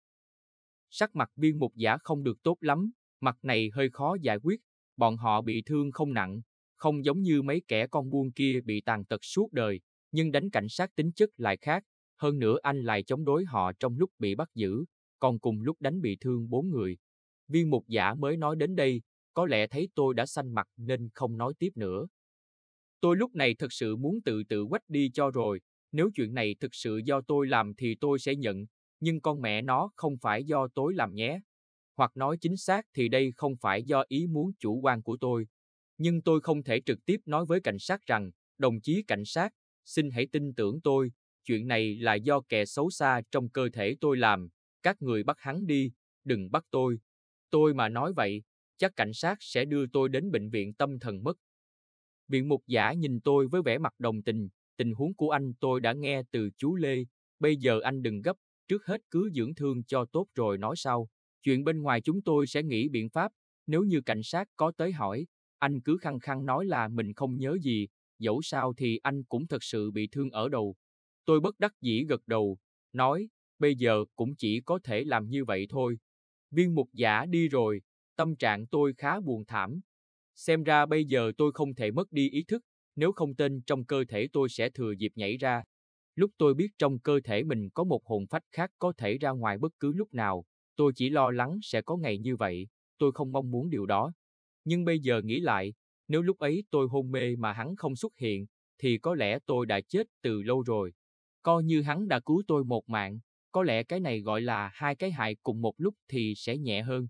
Sắc mặt viên mục giả không được tốt lắm, mặt này hơi khó giải quyết, bọn họ bị thương không nặng, không giống như mấy kẻ con buôn kia bị tàn tật suốt đời, nhưng đánh cảnh sát tính chất lại khác, hơn nữa anh lại chống đối họ trong lúc bị bắt giữ, còn cùng lúc đánh bị thương bốn người. Viên mục giả mới nói đến đây, có lẽ thấy tôi đã xanh mặt nên không nói tiếp nữa. Tôi lúc này thật sự muốn tự tự quách đi cho rồi, nếu chuyện này thực sự do tôi làm thì tôi sẽ nhận, nhưng con mẹ nó không phải do tôi làm nhé. Hoặc nói chính xác thì đây không phải do ý muốn chủ quan của tôi. Nhưng tôi không thể trực tiếp nói với cảnh sát rằng, đồng chí cảnh sát, xin hãy tin tưởng tôi, chuyện này là do kẻ xấu xa trong cơ thể tôi làm, các người bắt hắn đi, đừng bắt tôi. Tôi mà nói vậy, chắc cảnh sát sẽ đưa tôi đến bệnh viện tâm thần mất. Viện mục giả nhìn tôi với vẻ mặt đồng tình, tình huống của anh tôi đã nghe từ chú Lê, bây giờ anh đừng gấp, trước hết cứ dưỡng thương cho tốt rồi nói sau. Chuyện bên ngoài chúng tôi sẽ nghĩ biện pháp, nếu như cảnh sát có tới hỏi, anh cứ khăng khăng nói là mình không nhớ gì, dẫu sao thì anh cũng thật sự bị thương ở đầu. Tôi bất đắc dĩ gật đầu, nói, bây giờ cũng chỉ có thể làm như vậy thôi. Viên mục giả đi rồi, tâm trạng tôi khá buồn thảm. Xem ra bây giờ tôi không thể mất đi ý thức, nếu không tên trong cơ thể tôi sẽ thừa dịp nhảy ra. Lúc tôi biết trong cơ thể mình có một hồn phách khác có thể ra ngoài bất cứ lúc nào, tôi chỉ lo lắng sẽ có ngày như vậy, tôi không mong muốn điều đó. Nhưng bây giờ nghĩ lại, nếu lúc ấy tôi hôn mê mà hắn không xuất hiện, thì có lẽ tôi đã chết từ lâu rồi. Coi như hắn đã cứu tôi một mạng. Có lẽ cái này gọi là hai cái hại cùng một lúc thì sẽ nhẹ hơn.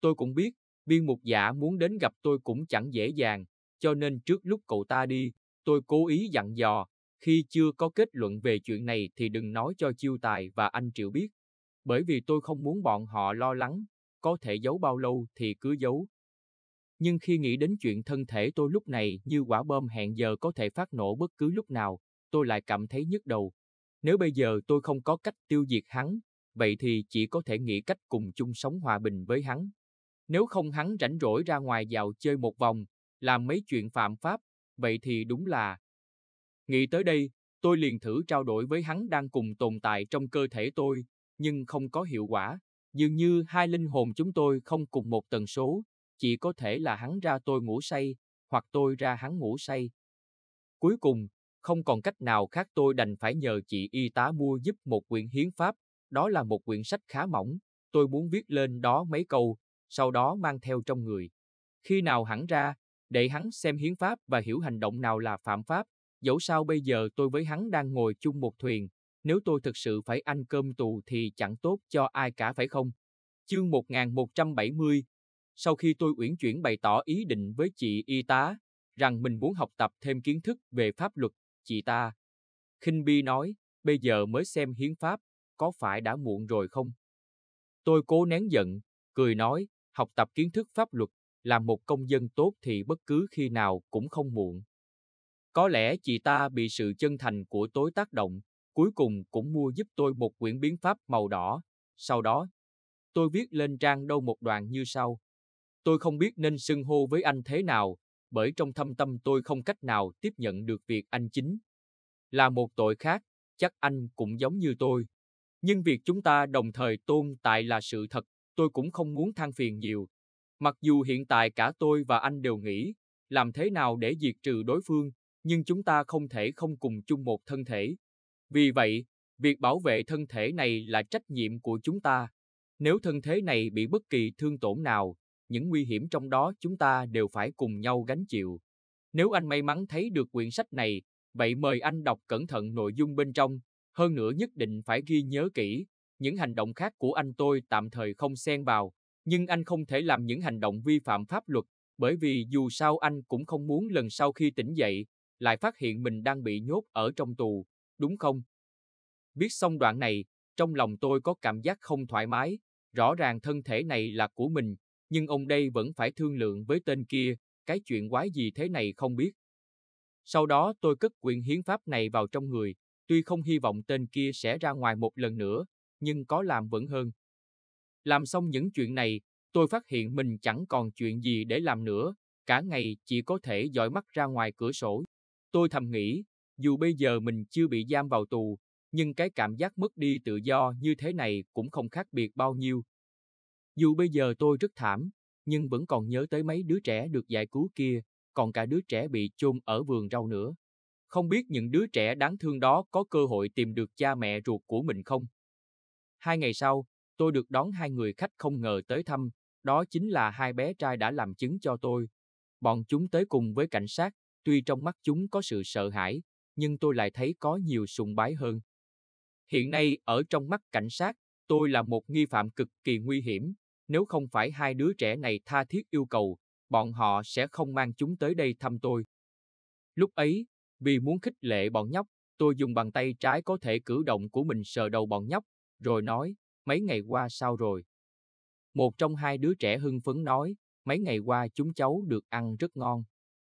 Tôi cũng biết, biên mục giả muốn đến gặp tôi cũng chẳng dễ dàng, cho nên trước lúc cậu ta đi, tôi cố ý dặn dò, khi chưa có kết luận về chuyện này thì đừng nói cho Chiêu Tài và anh Triệu biết. Bởi vì tôi không muốn bọn họ lo lắng, có thể giấu bao lâu thì cứ giấu. Nhưng khi nghĩ đến chuyện thân thể tôi lúc này như quả bom hẹn giờ có thể phát nổ bất cứ lúc nào, tôi lại cảm thấy nhức đầu, nếu bây giờ tôi không có cách tiêu diệt hắn, vậy thì chỉ có thể nghĩ cách cùng chung sống hòa bình với hắn. Nếu không hắn rảnh rỗi ra ngoài dạo chơi một vòng, làm mấy chuyện phạm pháp, vậy thì đúng là... Nghĩ tới đây, tôi liền thử trao đổi với hắn đang cùng tồn tại trong cơ thể tôi, nhưng không có hiệu quả. Dường như hai linh hồn chúng tôi không cùng một tần số, chỉ có thể là hắn ra tôi ngủ say, hoặc tôi ra hắn ngủ say. Cuối cùng, không còn cách nào khác tôi đành phải nhờ chị y tá mua giúp một quyển hiến pháp, đó là một quyển sách khá mỏng, tôi muốn viết lên đó mấy câu, sau đó mang theo trong người. Khi nào hẳn ra, để hắn xem hiến pháp và hiểu hành động nào là phạm pháp, dẫu sao bây giờ tôi với hắn đang ngồi chung một thuyền, nếu tôi thực sự phải ăn cơm tù thì chẳng tốt cho ai cả phải không? Chương 1170 Sau khi tôi uyển chuyển bày tỏ ý định với chị y tá, rằng mình muốn học tập thêm kiến thức về pháp luật Chị ta. khinh Bi nói, bây giờ mới xem hiến pháp, có phải đã muộn rồi không? Tôi cố nén giận, cười nói, học tập kiến thức pháp luật, làm một công dân tốt thì bất cứ khi nào cũng không muộn. Có lẽ chị ta bị sự chân thành của tối tác động, cuối cùng cũng mua giúp tôi một quyển biến pháp màu đỏ. Sau đó, tôi viết lên trang đâu một đoạn như sau. Tôi không biết nên xưng hô với anh thế nào, bởi trong thâm tâm tôi không cách nào tiếp nhận được việc anh chính. Là một tội khác, chắc anh cũng giống như tôi. Nhưng việc chúng ta đồng thời tôn tại là sự thật, tôi cũng không muốn than phiền nhiều. Mặc dù hiện tại cả tôi và anh đều nghĩ, làm thế nào để diệt trừ đối phương, nhưng chúng ta không thể không cùng chung một thân thể. Vì vậy, việc bảo vệ thân thể này là trách nhiệm của chúng ta. Nếu thân thể này bị bất kỳ thương tổn nào, những nguy hiểm trong đó chúng ta đều phải cùng nhau gánh chịu. Nếu anh may mắn thấy được quyển sách này, vậy mời anh đọc cẩn thận nội dung bên trong, hơn nữa nhất định phải ghi nhớ kỹ, những hành động khác của anh tôi tạm thời không xen vào, nhưng anh không thể làm những hành động vi phạm pháp luật, bởi vì dù sao anh cũng không muốn lần sau khi tỉnh dậy, lại phát hiện mình đang bị nhốt ở trong tù, đúng không? Biết xong đoạn này, trong lòng tôi có cảm giác không thoải mái, rõ ràng thân thể này là của mình, nhưng ông đây vẫn phải thương lượng với tên kia, cái chuyện quái gì thế này không biết. Sau đó tôi cất quyển hiến pháp này vào trong người, tuy không hy vọng tên kia sẽ ra ngoài một lần nữa, nhưng có làm vẫn hơn. Làm xong những chuyện này, tôi phát hiện mình chẳng còn chuyện gì để làm nữa, cả ngày chỉ có thể dõi mắt ra ngoài cửa sổ. Tôi thầm nghĩ, dù bây giờ mình chưa bị giam vào tù, nhưng cái cảm giác mất đi tự do như thế này cũng không khác biệt bao nhiêu, dù bây giờ tôi rất thảm, nhưng vẫn còn nhớ tới mấy đứa trẻ được giải cứu kia, còn cả đứa trẻ bị chôn ở vườn rau nữa. Không biết những đứa trẻ đáng thương đó có cơ hội tìm được cha mẹ ruột của mình không? Hai ngày sau, tôi được đón hai người khách không ngờ tới thăm, đó chính là hai bé trai đã làm chứng cho tôi. Bọn chúng tới cùng với cảnh sát, tuy trong mắt chúng có sự sợ hãi, nhưng tôi lại thấy có nhiều sùng bái hơn. Hiện nay, ở trong mắt cảnh sát, tôi là một nghi phạm cực kỳ nguy hiểm, nếu không phải hai đứa trẻ này tha thiết yêu cầu, bọn họ sẽ không mang chúng tới đây thăm tôi. Lúc ấy, vì muốn khích lệ bọn nhóc, tôi dùng bàn tay trái có thể cử động của mình sờ đầu bọn nhóc, rồi nói, mấy ngày qua sao rồi? Một trong hai đứa trẻ hưng phấn nói, mấy ngày qua chúng cháu được ăn rất ngon.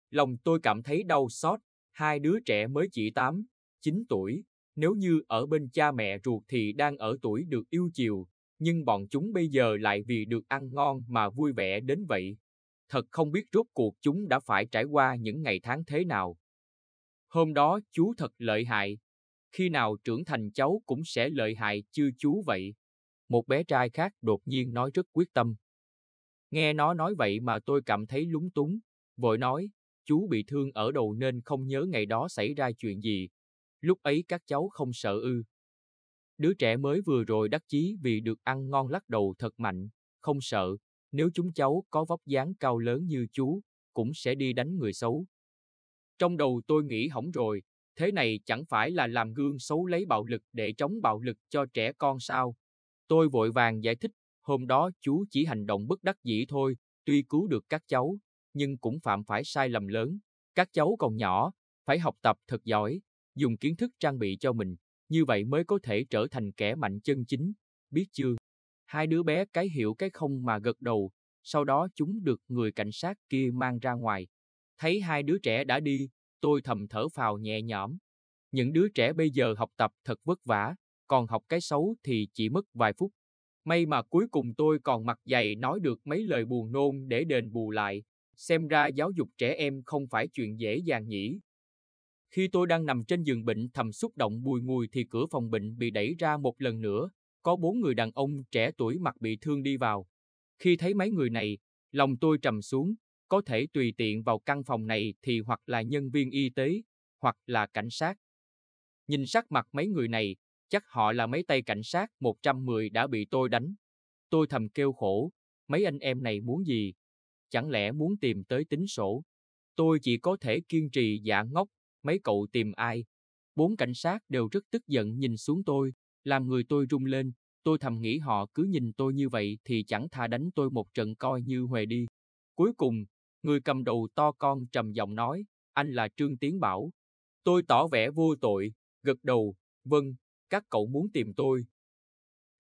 Lòng tôi cảm thấy đau xót, hai đứa trẻ mới chỉ 8, 9 tuổi, nếu như ở bên cha mẹ ruột thì đang ở tuổi được yêu chiều, nhưng bọn chúng bây giờ lại vì được ăn ngon mà vui vẻ đến vậy. Thật không biết rốt cuộc chúng đã phải trải qua những ngày tháng thế nào. Hôm đó chú thật lợi hại. Khi nào trưởng thành cháu cũng sẽ lợi hại chư chú vậy. Một bé trai khác đột nhiên nói rất quyết tâm. Nghe nó nói vậy mà tôi cảm thấy lúng túng, vội nói, chú bị thương ở đầu nên không nhớ ngày đó xảy ra chuyện gì. Lúc ấy các cháu không sợ ư. Đứa trẻ mới vừa rồi đắc chí vì được ăn ngon lắc đầu thật mạnh, không sợ, nếu chúng cháu có vóc dáng cao lớn như chú, cũng sẽ đi đánh người xấu. Trong đầu tôi nghĩ hỏng rồi, thế này chẳng phải là làm gương xấu lấy bạo lực để chống bạo lực cho trẻ con sao? Tôi vội vàng giải thích, hôm đó chú chỉ hành động bất đắc dĩ thôi, tuy cứu được các cháu, nhưng cũng phạm phải sai lầm lớn. Các cháu còn nhỏ, phải học tập thật giỏi, dùng kiến thức trang bị cho mình, như vậy mới có thể trở thành kẻ mạnh chân chính, biết chưa? Hai đứa bé cái hiểu cái không mà gật đầu, sau đó chúng được người cảnh sát kia mang ra ngoài. Thấy hai đứa trẻ đã đi, tôi thầm thở phào nhẹ nhõm. Những đứa trẻ bây giờ học tập thật vất vả, còn học cái xấu thì chỉ mất vài phút. May mà cuối cùng tôi còn mặt dày nói được mấy lời buồn nôn để đền bù lại. Xem ra giáo dục trẻ em không phải chuyện dễ dàng nhỉ. Khi tôi đang nằm trên giường bệnh thầm xúc động bùi ngùi thì cửa phòng bệnh bị đẩy ra một lần nữa, có bốn người đàn ông trẻ tuổi mặt bị thương đi vào. Khi thấy mấy người này, lòng tôi trầm xuống, có thể tùy tiện vào căn phòng này thì hoặc là nhân viên y tế, hoặc là cảnh sát. Nhìn sắc mặt mấy người này, chắc họ là mấy tay cảnh sát 110 đã bị tôi đánh. Tôi thầm kêu khổ, mấy anh em này muốn gì? Chẳng lẽ muốn tìm tới tính sổ? Tôi chỉ có thể kiên trì giả dạ ngốc mấy cậu tìm ai? Bốn cảnh sát đều rất tức giận nhìn xuống tôi, làm người tôi run lên, tôi thầm nghĩ họ cứ nhìn tôi như vậy thì chẳng thà đánh tôi một trận coi như huề đi. Cuối cùng, người cầm đầu to con trầm giọng nói, anh là Trương Tiến Bảo. Tôi tỏ vẻ vô tội, gật đầu, vâng, các cậu muốn tìm tôi.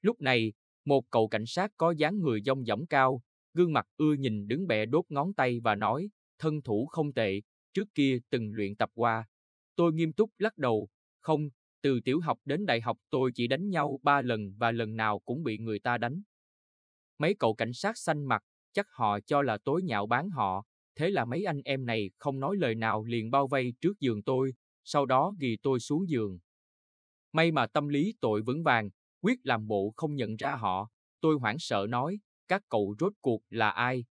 Lúc này, một cậu cảnh sát có dáng người dông dỏng cao, gương mặt ưa nhìn đứng bẹ đốt ngón tay và nói, thân thủ không tệ, trước kia từng luyện tập qua. Tôi nghiêm túc lắc đầu, không, từ tiểu học đến đại học tôi chỉ đánh nhau ba lần và lần nào cũng bị người ta đánh. Mấy cậu cảnh sát xanh mặt, chắc họ cho là tối nhạo bán họ, thế là mấy anh em này không nói lời nào liền bao vây trước giường tôi, sau đó ghi tôi xuống giường. May mà tâm lý tội vững vàng, quyết làm bộ không nhận ra họ, tôi hoảng sợ nói, các cậu rốt cuộc là ai?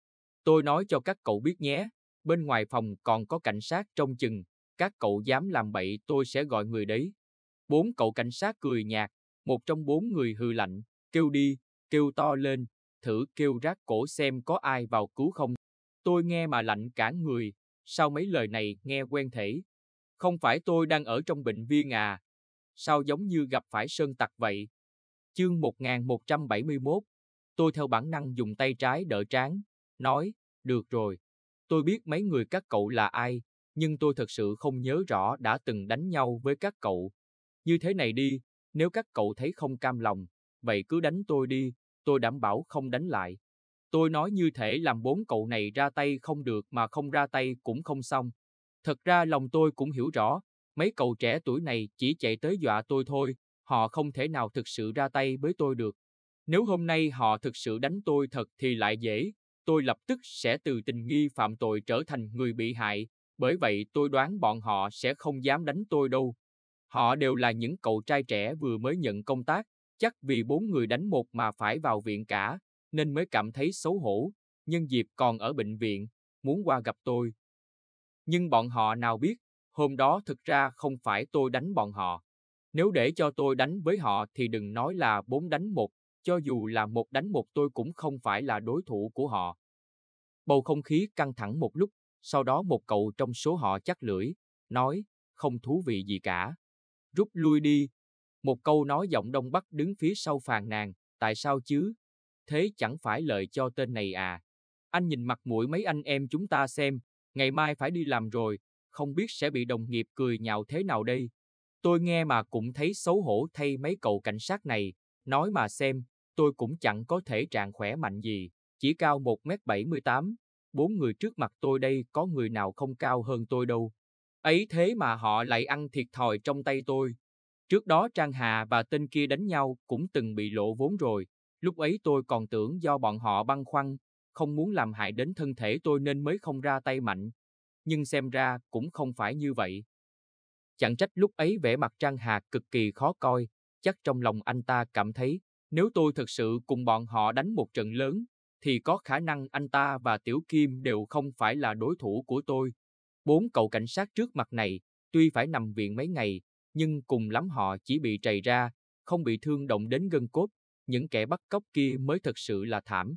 Tôi nói cho các cậu biết nhé, bên ngoài phòng còn có cảnh sát trông chừng, các cậu dám làm bậy tôi sẽ gọi người đấy. Bốn cậu cảnh sát cười nhạt, một trong bốn người hừ lạnh, kêu đi, kêu to lên, thử kêu rác cổ xem có ai vào cứu không. Tôi nghe mà lạnh cả người, sau mấy lời này nghe quen thể. Không phải tôi đang ở trong bệnh viên à, sao giống như gặp phải sơn tặc vậy. Chương 1171, tôi theo bản năng dùng tay trái đỡ trán, nói, được rồi, Tôi biết mấy người các cậu là ai, nhưng tôi thật sự không nhớ rõ đã từng đánh nhau với các cậu. Như thế này đi, nếu các cậu thấy không cam lòng, vậy cứ đánh tôi đi, tôi đảm bảo không đánh lại. Tôi nói như thể làm bốn cậu này ra tay không được mà không ra tay cũng không xong. Thật ra lòng tôi cũng hiểu rõ, mấy cậu trẻ tuổi này chỉ chạy tới dọa tôi thôi, họ không thể nào thực sự ra tay với tôi được. Nếu hôm nay họ thực sự đánh tôi thật thì lại dễ, tôi lập tức sẽ từ tình nghi phạm tội trở thành người bị hại, bởi vậy tôi đoán bọn họ sẽ không dám đánh tôi đâu. Họ đều là những cậu trai trẻ vừa mới nhận công tác, chắc vì bốn người đánh một mà phải vào viện cả, nên mới cảm thấy xấu hổ, nhân dịp còn ở bệnh viện, muốn qua gặp tôi. Nhưng bọn họ nào biết, hôm đó thực ra không phải tôi đánh bọn họ. Nếu để cho tôi đánh với họ thì đừng nói là bốn đánh một cho dù là một đánh một tôi cũng không phải là đối thủ của họ. Bầu không khí căng thẳng một lúc, sau đó một cậu trong số họ chắc lưỡi, nói, không thú vị gì cả. Rút lui đi. Một câu nói giọng Đông Bắc đứng phía sau phàn nàn, tại sao chứ? Thế chẳng phải lợi cho tên này à? Anh nhìn mặt mũi mấy anh em chúng ta xem, ngày mai phải đi làm rồi, không biết sẽ bị đồng nghiệp cười nhạo thế nào đây. Tôi nghe mà cũng thấy xấu hổ thay mấy cậu cảnh sát này, nói mà xem, Tôi cũng chẳng có thể trạng khỏe mạnh gì, chỉ cao 1m78. Bốn người trước mặt tôi đây có người nào không cao hơn tôi đâu. Ấy thế mà họ lại ăn thiệt thòi trong tay tôi. Trước đó Trang Hà và tên kia đánh nhau cũng từng bị lộ vốn rồi. Lúc ấy tôi còn tưởng do bọn họ băn khoăn, không muốn làm hại đến thân thể tôi nên mới không ra tay mạnh. Nhưng xem ra cũng không phải như vậy. Chẳng trách lúc ấy vẻ mặt Trang Hà cực kỳ khó coi, chắc trong lòng anh ta cảm thấy nếu tôi thật sự cùng bọn họ đánh một trận lớn, thì có khả năng anh ta và Tiểu Kim đều không phải là đối thủ của tôi. Bốn cậu cảnh sát trước mặt này, tuy phải nằm viện mấy ngày, nhưng cùng lắm họ chỉ bị trầy ra, không bị thương động đến gân cốt, những kẻ bắt cóc kia mới thật sự là thảm.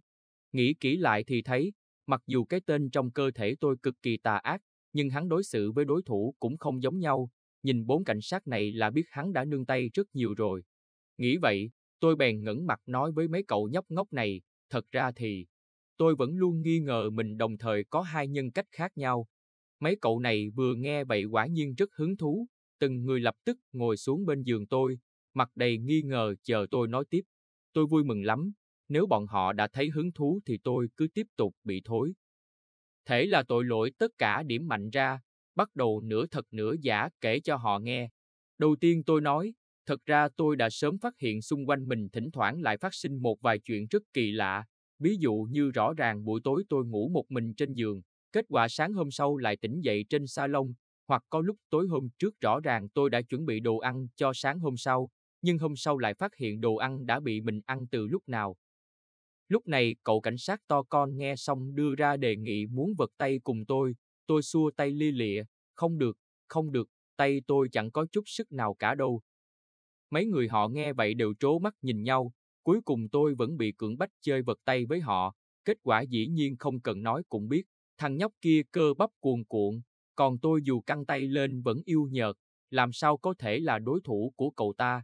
Nghĩ kỹ lại thì thấy, mặc dù cái tên trong cơ thể tôi cực kỳ tà ác, nhưng hắn đối xử với đối thủ cũng không giống nhau, nhìn bốn cảnh sát này là biết hắn đã nương tay rất nhiều rồi. Nghĩ vậy, Tôi bèn ngẩng mặt nói với mấy cậu nhóc ngốc này, thật ra thì, tôi vẫn luôn nghi ngờ mình đồng thời có hai nhân cách khác nhau. Mấy cậu này vừa nghe vậy quả nhiên rất hứng thú, từng người lập tức ngồi xuống bên giường tôi, mặt đầy nghi ngờ chờ tôi nói tiếp. Tôi vui mừng lắm, nếu bọn họ đã thấy hứng thú thì tôi cứ tiếp tục bị thối. Thể là tội lỗi tất cả điểm mạnh ra, bắt đầu nửa thật nửa giả kể cho họ nghe. Đầu tiên tôi nói, Thật ra tôi đã sớm phát hiện xung quanh mình thỉnh thoảng lại phát sinh một vài chuyện rất kỳ lạ, ví dụ như rõ ràng buổi tối tôi ngủ một mình trên giường, kết quả sáng hôm sau lại tỉnh dậy trên salon, hoặc có lúc tối hôm trước rõ ràng tôi đã chuẩn bị đồ ăn cho sáng hôm sau, nhưng hôm sau lại phát hiện đồ ăn đã bị mình ăn từ lúc nào. Lúc này cậu cảnh sát to con nghe xong đưa ra đề nghị muốn vật tay cùng tôi, tôi xua tay lia lịa, không được, không được, tay tôi chẳng có chút sức nào cả đâu, Mấy người họ nghe vậy đều trố mắt nhìn nhau, cuối cùng tôi vẫn bị cưỡng bách chơi vật tay với họ, kết quả dĩ nhiên không cần nói cũng biết, thằng nhóc kia cơ bắp cuồn cuộn, còn tôi dù căng tay lên vẫn yêu nhợt, làm sao có thể là đối thủ của cậu ta.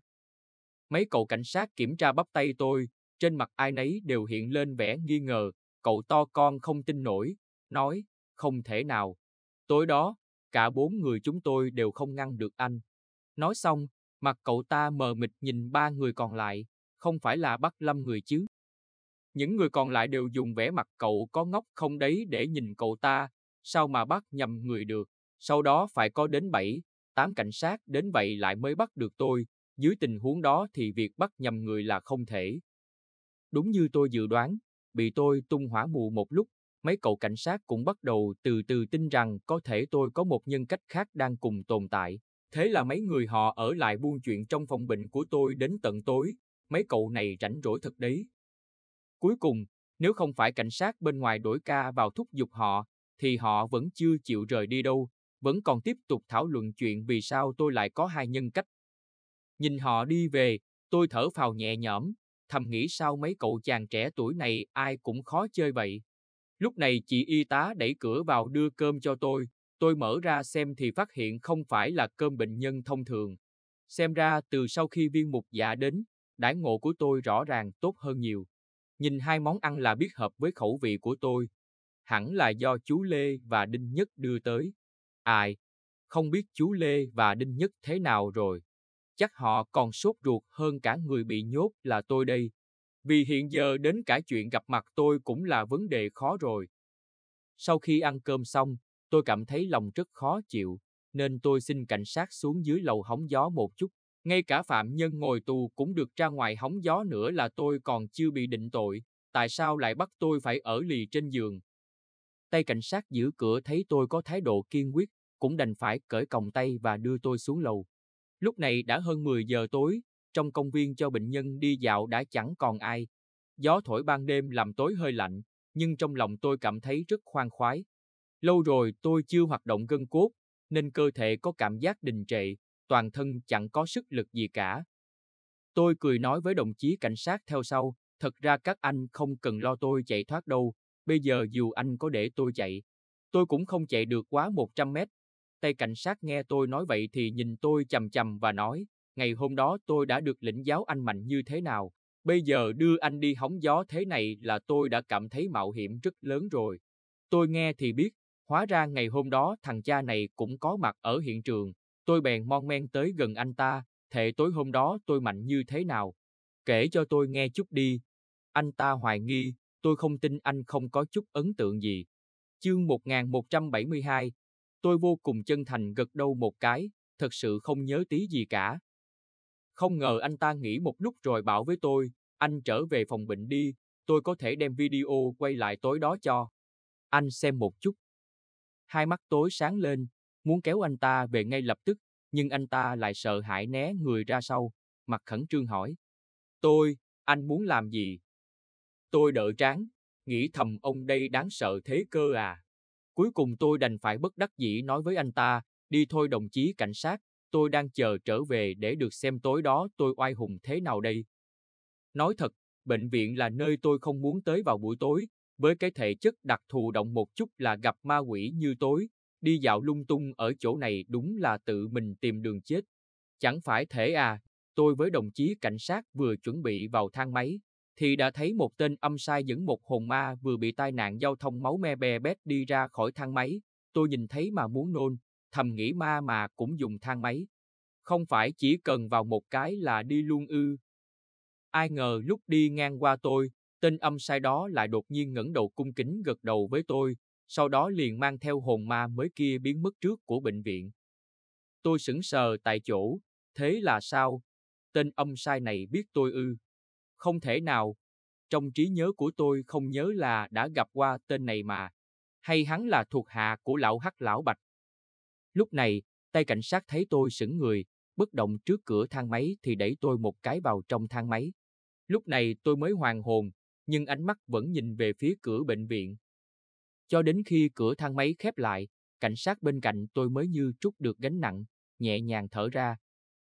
Mấy cậu cảnh sát kiểm tra bắp tay tôi, trên mặt ai nấy đều hiện lên vẻ nghi ngờ, cậu to con không tin nổi, nói, không thể nào. Tối đó, cả bốn người chúng tôi đều không ngăn được anh. Nói xong, Mặt cậu ta mờ mịt nhìn ba người còn lại, không phải là bắt lâm người chứ. Những người còn lại đều dùng vẻ mặt cậu có ngốc không đấy để nhìn cậu ta, sao mà bắt nhầm người được, sau đó phải có đến bảy tám cảnh sát đến vậy lại mới bắt được tôi, dưới tình huống đó thì việc bắt nhầm người là không thể. Đúng như tôi dự đoán, bị tôi tung hỏa mù một lúc, mấy cậu cảnh sát cũng bắt đầu từ từ tin rằng có thể tôi có một nhân cách khác đang cùng tồn tại. Thế là mấy người họ ở lại buôn chuyện trong phòng bệnh của tôi đến tận tối, mấy cậu này rảnh rỗi thật đấy. Cuối cùng, nếu không phải cảnh sát bên ngoài đổi ca vào thúc giục họ, thì họ vẫn chưa chịu rời đi đâu, vẫn còn tiếp tục thảo luận chuyện vì sao tôi lại có hai nhân cách. Nhìn họ đi về, tôi thở phào nhẹ nhõm, thầm nghĩ sao mấy cậu chàng trẻ tuổi này ai cũng khó chơi vậy. Lúc này chị y tá đẩy cửa vào đưa cơm cho tôi, Tôi mở ra xem thì phát hiện không phải là cơm bệnh nhân thông thường. Xem ra từ sau khi viên mục giả đến, đãi ngộ của tôi rõ ràng tốt hơn nhiều. Nhìn hai món ăn là biết hợp với khẩu vị của tôi. Hẳn là do chú Lê và Đinh Nhất đưa tới. Ai? Không biết chú Lê và Đinh Nhất thế nào rồi. Chắc họ còn sốt ruột hơn cả người bị nhốt là tôi đây. Vì hiện giờ đến cả chuyện gặp mặt tôi cũng là vấn đề khó rồi. Sau khi ăn cơm xong, Tôi cảm thấy lòng rất khó chịu, nên tôi xin cảnh sát xuống dưới lầu hóng gió một chút. Ngay cả phạm nhân ngồi tù cũng được ra ngoài hóng gió nữa là tôi còn chưa bị định tội, tại sao lại bắt tôi phải ở lì trên giường? Tay cảnh sát giữ cửa thấy tôi có thái độ kiên quyết, cũng đành phải cởi còng tay và đưa tôi xuống lầu. Lúc này đã hơn 10 giờ tối, trong công viên cho bệnh nhân đi dạo đã chẳng còn ai. Gió thổi ban đêm làm tối hơi lạnh, nhưng trong lòng tôi cảm thấy rất khoan khoái. Lâu rồi tôi chưa hoạt động gân cốt, nên cơ thể có cảm giác đình trệ, toàn thân chẳng có sức lực gì cả. Tôi cười nói với đồng chí cảnh sát theo sau, thật ra các anh không cần lo tôi chạy thoát đâu, bây giờ dù anh có để tôi chạy, tôi cũng không chạy được quá 100 mét. Tay cảnh sát nghe tôi nói vậy thì nhìn tôi chầm chầm và nói, ngày hôm đó tôi đã được lĩnh giáo anh mạnh như thế nào, bây giờ đưa anh đi hóng gió thế này là tôi đã cảm thấy mạo hiểm rất lớn rồi. Tôi nghe thì biết, Hóa ra ngày hôm đó thằng cha này cũng có mặt ở hiện trường, tôi bèn mon men tới gần anh ta, thể tối hôm đó tôi mạnh như thế nào. Kể cho tôi nghe chút đi. Anh ta hoài nghi, tôi không tin anh không có chút ấn tượng gì. Chương 1172 Tôi vô cùng chân thành gật đầu một cái, thật sự không nhớ tí gì cả. Không ngờ anh ta nghĩ một lúc rồi bảo với tôi, anh trở về phòng bệnh đi, tôi có thể đem video quay lại tối đó cho. Anh xem một chút hai mắt tối sáng lên, muốn kéo anh ta về ngay lập tức, nhưng anh ta lại sợ hãi né người ra sau, mặt khẩn trương hỏi. Tôi, anh muốn làm gì? Tôi đỡ tráng, nghĩ thầm ông đây đáng sợ thế cơ à. Cuối cùng tôi đành phải bất đắc dĩ nói với anh ta, đi thôi đồng chí cảnh sát, tôi đang chờ trở về để được xem tối đó tôi oai hùng thế nào đây. Nói thật, bệnh viện là nơi tôi không muốn tới vào buổi tối, với cái thể chất đặc thù động một chút là gặp ma quỷ như tối, đi dạo lung tung ở chỗ này đúng là tự mình tìm đường chết. Chẳng phải thế à, tôi với đồng chí cảnh sát vừa chuẩn bị vào thang máy, thì đã thấy một tên âm sai dẫn một hồn ma vừa bị tai nạn giao thông máu me bè bét đi ra khỏi thang máy. Tôi nhìn thấy mà muốn nôn, thầm nghĩ ma mà cũng dùng thang máy. Không phải chỉ cần vào một cái là đi luôn ư. Ai ngờ lúc đi ngang qua tôi, Tên âm sai đó lại đột nhiên ngẩng đầu cung kính gật đầu với tôi, sau đó liền mang theo hồn ma mới kia biến mất trước của bệnh viện. Tôi sững sờ tại chỗ, thế là sao? Tên âm sai này biết tôi ư? Không thể nào. Trong trí nhớ của tôi không nhớ là đã gặp qua tên này mà. Hay hắn là thuộc hạ của lão hắc lão bạch? Lúc này, tay cảnh sát thấy tôi sững người, bất động trước cửa thang máy thì đẩy tôi một cái vào trong thang máy. Lúc này tôi mới hoàn hồn, nhưng ánh mắt vẫn nhìn về phía cửa bệnh viện. Cho đến khi cửa thang máy khép lại, cảnh sát bên cạnh tôi mới như trút được gánh nặng, nhẹ nhàng thở ra.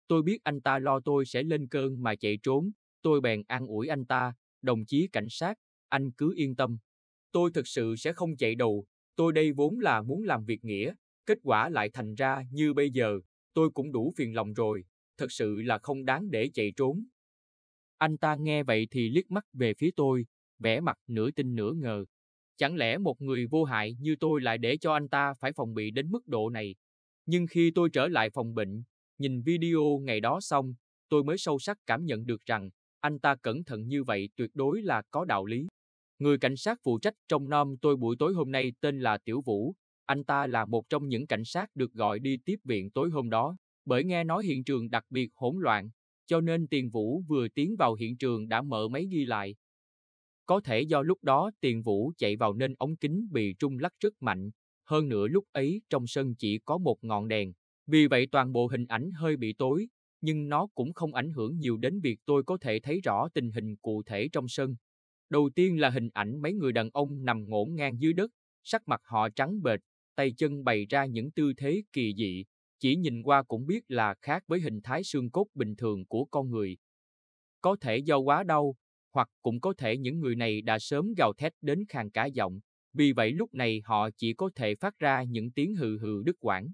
Tôi biết anh ta lo tôi sẽ lên cơn mà chạy trốn, tôi bèn an ủi anh ta, đồng chí cảnh sát, anh cứ yên tâm. Tôi thực sự sẽ không chạy đầu, tôi đây vốn là muốn làm việc nghĩa, kết quả lại thành ra như bây giờ, tôi cũng đủ phiền lòng rồi, thật sự là không đáng để chạy trốn. Anh ta nghe vậy thì liếc mắt về phía tôi, vẻ mặt nửa tin nửa ngờ. Chẳng lẽ một người vô hại như tôi lại để cho anh ta phải phòng bị đến mức độ này? Nhưng khi tôi trở lại phòng bệnh, nhìn video ngày đó xong, tôi mới sâu sắc cảm nhận được rằng anh ta cẩn thận như vậy tuyệt đối là có đạo lý. Người cảnh sát phụ trách trong nom tôi buổi tối hôm nay tên là Tiểu Vũ, anh ta là một trong những cảnh sát được gọi đi tiếp viện tối hôm đó, bởi nghe nói hiện trường đặc biệt hỗn loạn, cho nên Tiền Vũ vừa tiến vào hiện trường đã mở máy ghi lại. Có thể do lúc đó Tiền Vũ chạy vào nên ống kính bị trung lắc rất mạnh, hơn nữa lúc ấy trong sân chỉ có một ngọn đèn, vì vậy toàn bộ hình ảnh hơi bị tối, nhưng nó cũng không ảnh hưởng nhiều đến việc tôi có thể thấy rõ tình hình cụ thể trong sân. Đầu tiên là hình ảnh mấy người đàn ông nằm ngổn ngang dưới đất, sắc mặt họ trắng bệch, tay chân bày ra những tư thế kỳ dị, chỉ nhìn qua cũng biết là khác với hình thái xương cốt bình thường của con người. Có thể do quá đau, hoặc cũng có thể những người này đã sớm gào thét đến khàn cả giọng, vì vậy lúc này họ chỉ có thể phát ra những tiếng hừ hừ đứt quãng.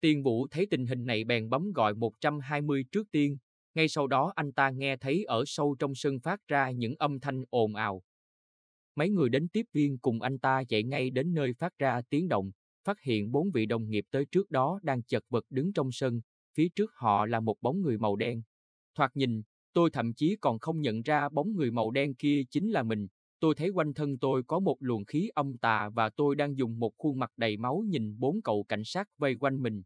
Tiên Vũ thấy tình hình này bèn bấm gọi 120 trước tiên, ngay sau đó anh ta nghe thấy ở sâu trong sân phát ra những âm thanh ồn ào. Mấy người đến tiếp viên cùng anh ta chạy ngay đến nơi phát ra tiếng động, phát hiện bốn vị đồng nghiệp tới trước đó đang chật vật đứng trong sân, phía trước họ là một bóng người màu đen. Thoạt nhìn, tôi thậm chí còn không nhận ra bóng người màu đen kia chính là mình. Tôi thấy quanh thân tôi có một luồng khí âm tà và tôi đang dùng một khuôn mặt đầy máu nhìn bốn cậu cảnh sát vây quanh mình.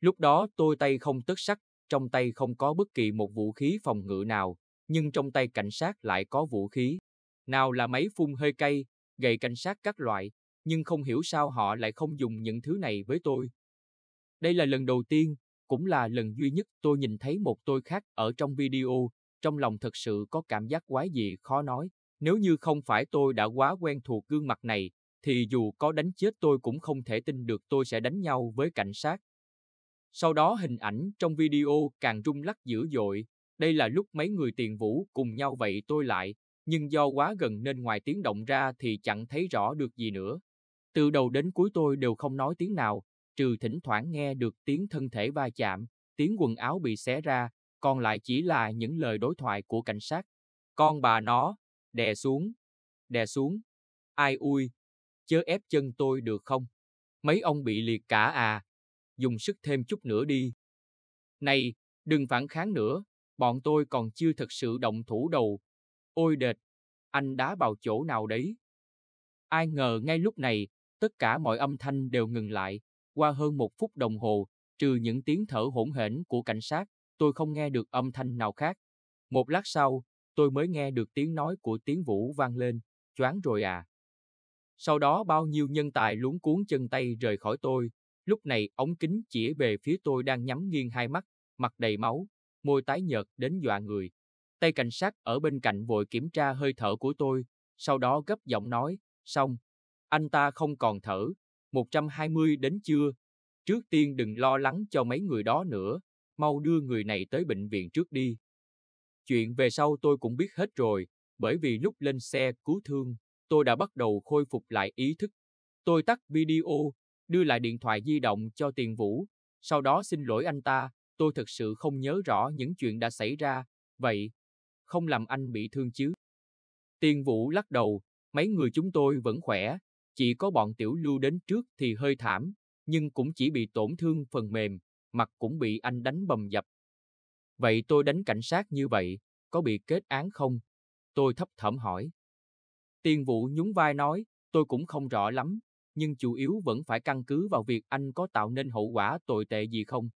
Lúc đó tôi tay không tất sắc, trong tay không có bất kỳ một vũ khí phòng ngự nào, nhưng trong tay cảnh sát lại có vũ khí. Nào là máy phun hơi cay, gậy cảnh sát các loại, nhưng không hiểu sao họ lại không dùng những thứ này với tôi. Đây là lần đầu tiên, cũng là lần duy nhất tôi nhìn thấy một tôi khác ở trong video, trong lòng thật sự có cảm giác quái dị khó nói. Nếu như không phải tôi đã quá quen thuộc gương mặt này, thì dù có đánh chết tôi cũng không thể tin được tôi sẽ đánh nhau với cảnh sát. Sau đó hình ảnh trong video càng rung lắc dữ dội, đây là lúc mấy người tiền vũ cùng nhau vậy tôi lại, nhưng do quá gần nên ngoài tiếng động ra thì chẳng thấy rõ được gì nữa. Từ đầu đến cuối tôi đều không nói tiếng nào, trừ thỉnh thoảng nghe được tiếng thân thể va chạm, tiếng quần áo bị xé ra, còn lại chỉ là những lời đối thoại của cảnh sát. Con bà nó, đè xuống, đè xuống. Ai ui, chớ ép chân tôi được không? Mấy ông bị liệt cả à? Dùng sức thêm chút nữa đi. Này, đừng phản kháng nữa, bọn tôi còn chưa thật sự động thủ đầu. Ôi đệt, anh đá vào chỗ nào đấy? Ai ngờ ngay lúc này, Tất cả mọi âm thanh đều ngừng lại, qua hơn một phút đồng hồ, trừ những tiếng thở hỗn hển của cảnh sát, tôi không nghe được âm thanh nào khác. Một lát sau, tôi mới nghe được tiếng nói của tiếng vũ vang lên, choáng rồi à. Sau đó bao nhiêu nhân tài luống cuốn chân tay rời khỏi tôi, lúc này ống kính chỉ về phía tôi đang nhắm nghiêng hai mắt, mặt đầy máu, môi tái nhợt đến dọa người. Tay cảnh sát ở bên cạnh vội kiểm tra hơi thở của tôi, sau đó gấp giọng nói, xong, anh ta không còn thở, 120 đến chưa? Trước tiên đừng lo lắng cho mấy người đó nữa, mau đưa người này tới bệnh viện trước đi. Chuyện về sau tôi cũng biết hết rồi, bởi vì lúc lên xe cứu thương, tôi đã bắt đầu khôi phục lại ý thức. Tôi tắt video, đưa lại điện thoại di động cho Tiền Vũ, sau đó xin lỗi anh ta, tôi thật sự không nhớ rõ những chuyện đã xảy ra, vậy không làm anh bị thương chứ? Tiền Vũ lắc đầu, mấy người chúng tôi vẫn khỏe, chỉ có bọn tiểu lưu đến trước thì hơi thảm, nhưng cũng chỉ bị tổn thương phần mềm, mặt cũng bị anh đánh bầm dập. Vậy tôi đánh cảnh sát như vậy, có bị kết án không? Tôi thấp thỏm hỏi. Tiền vụ nhún vai nói, tôi cũng không rõ lắm, nhưng chủ yếu vẫn phải căn cứ vào việc anh có tạo nên hậu quả tồi tệ gì không.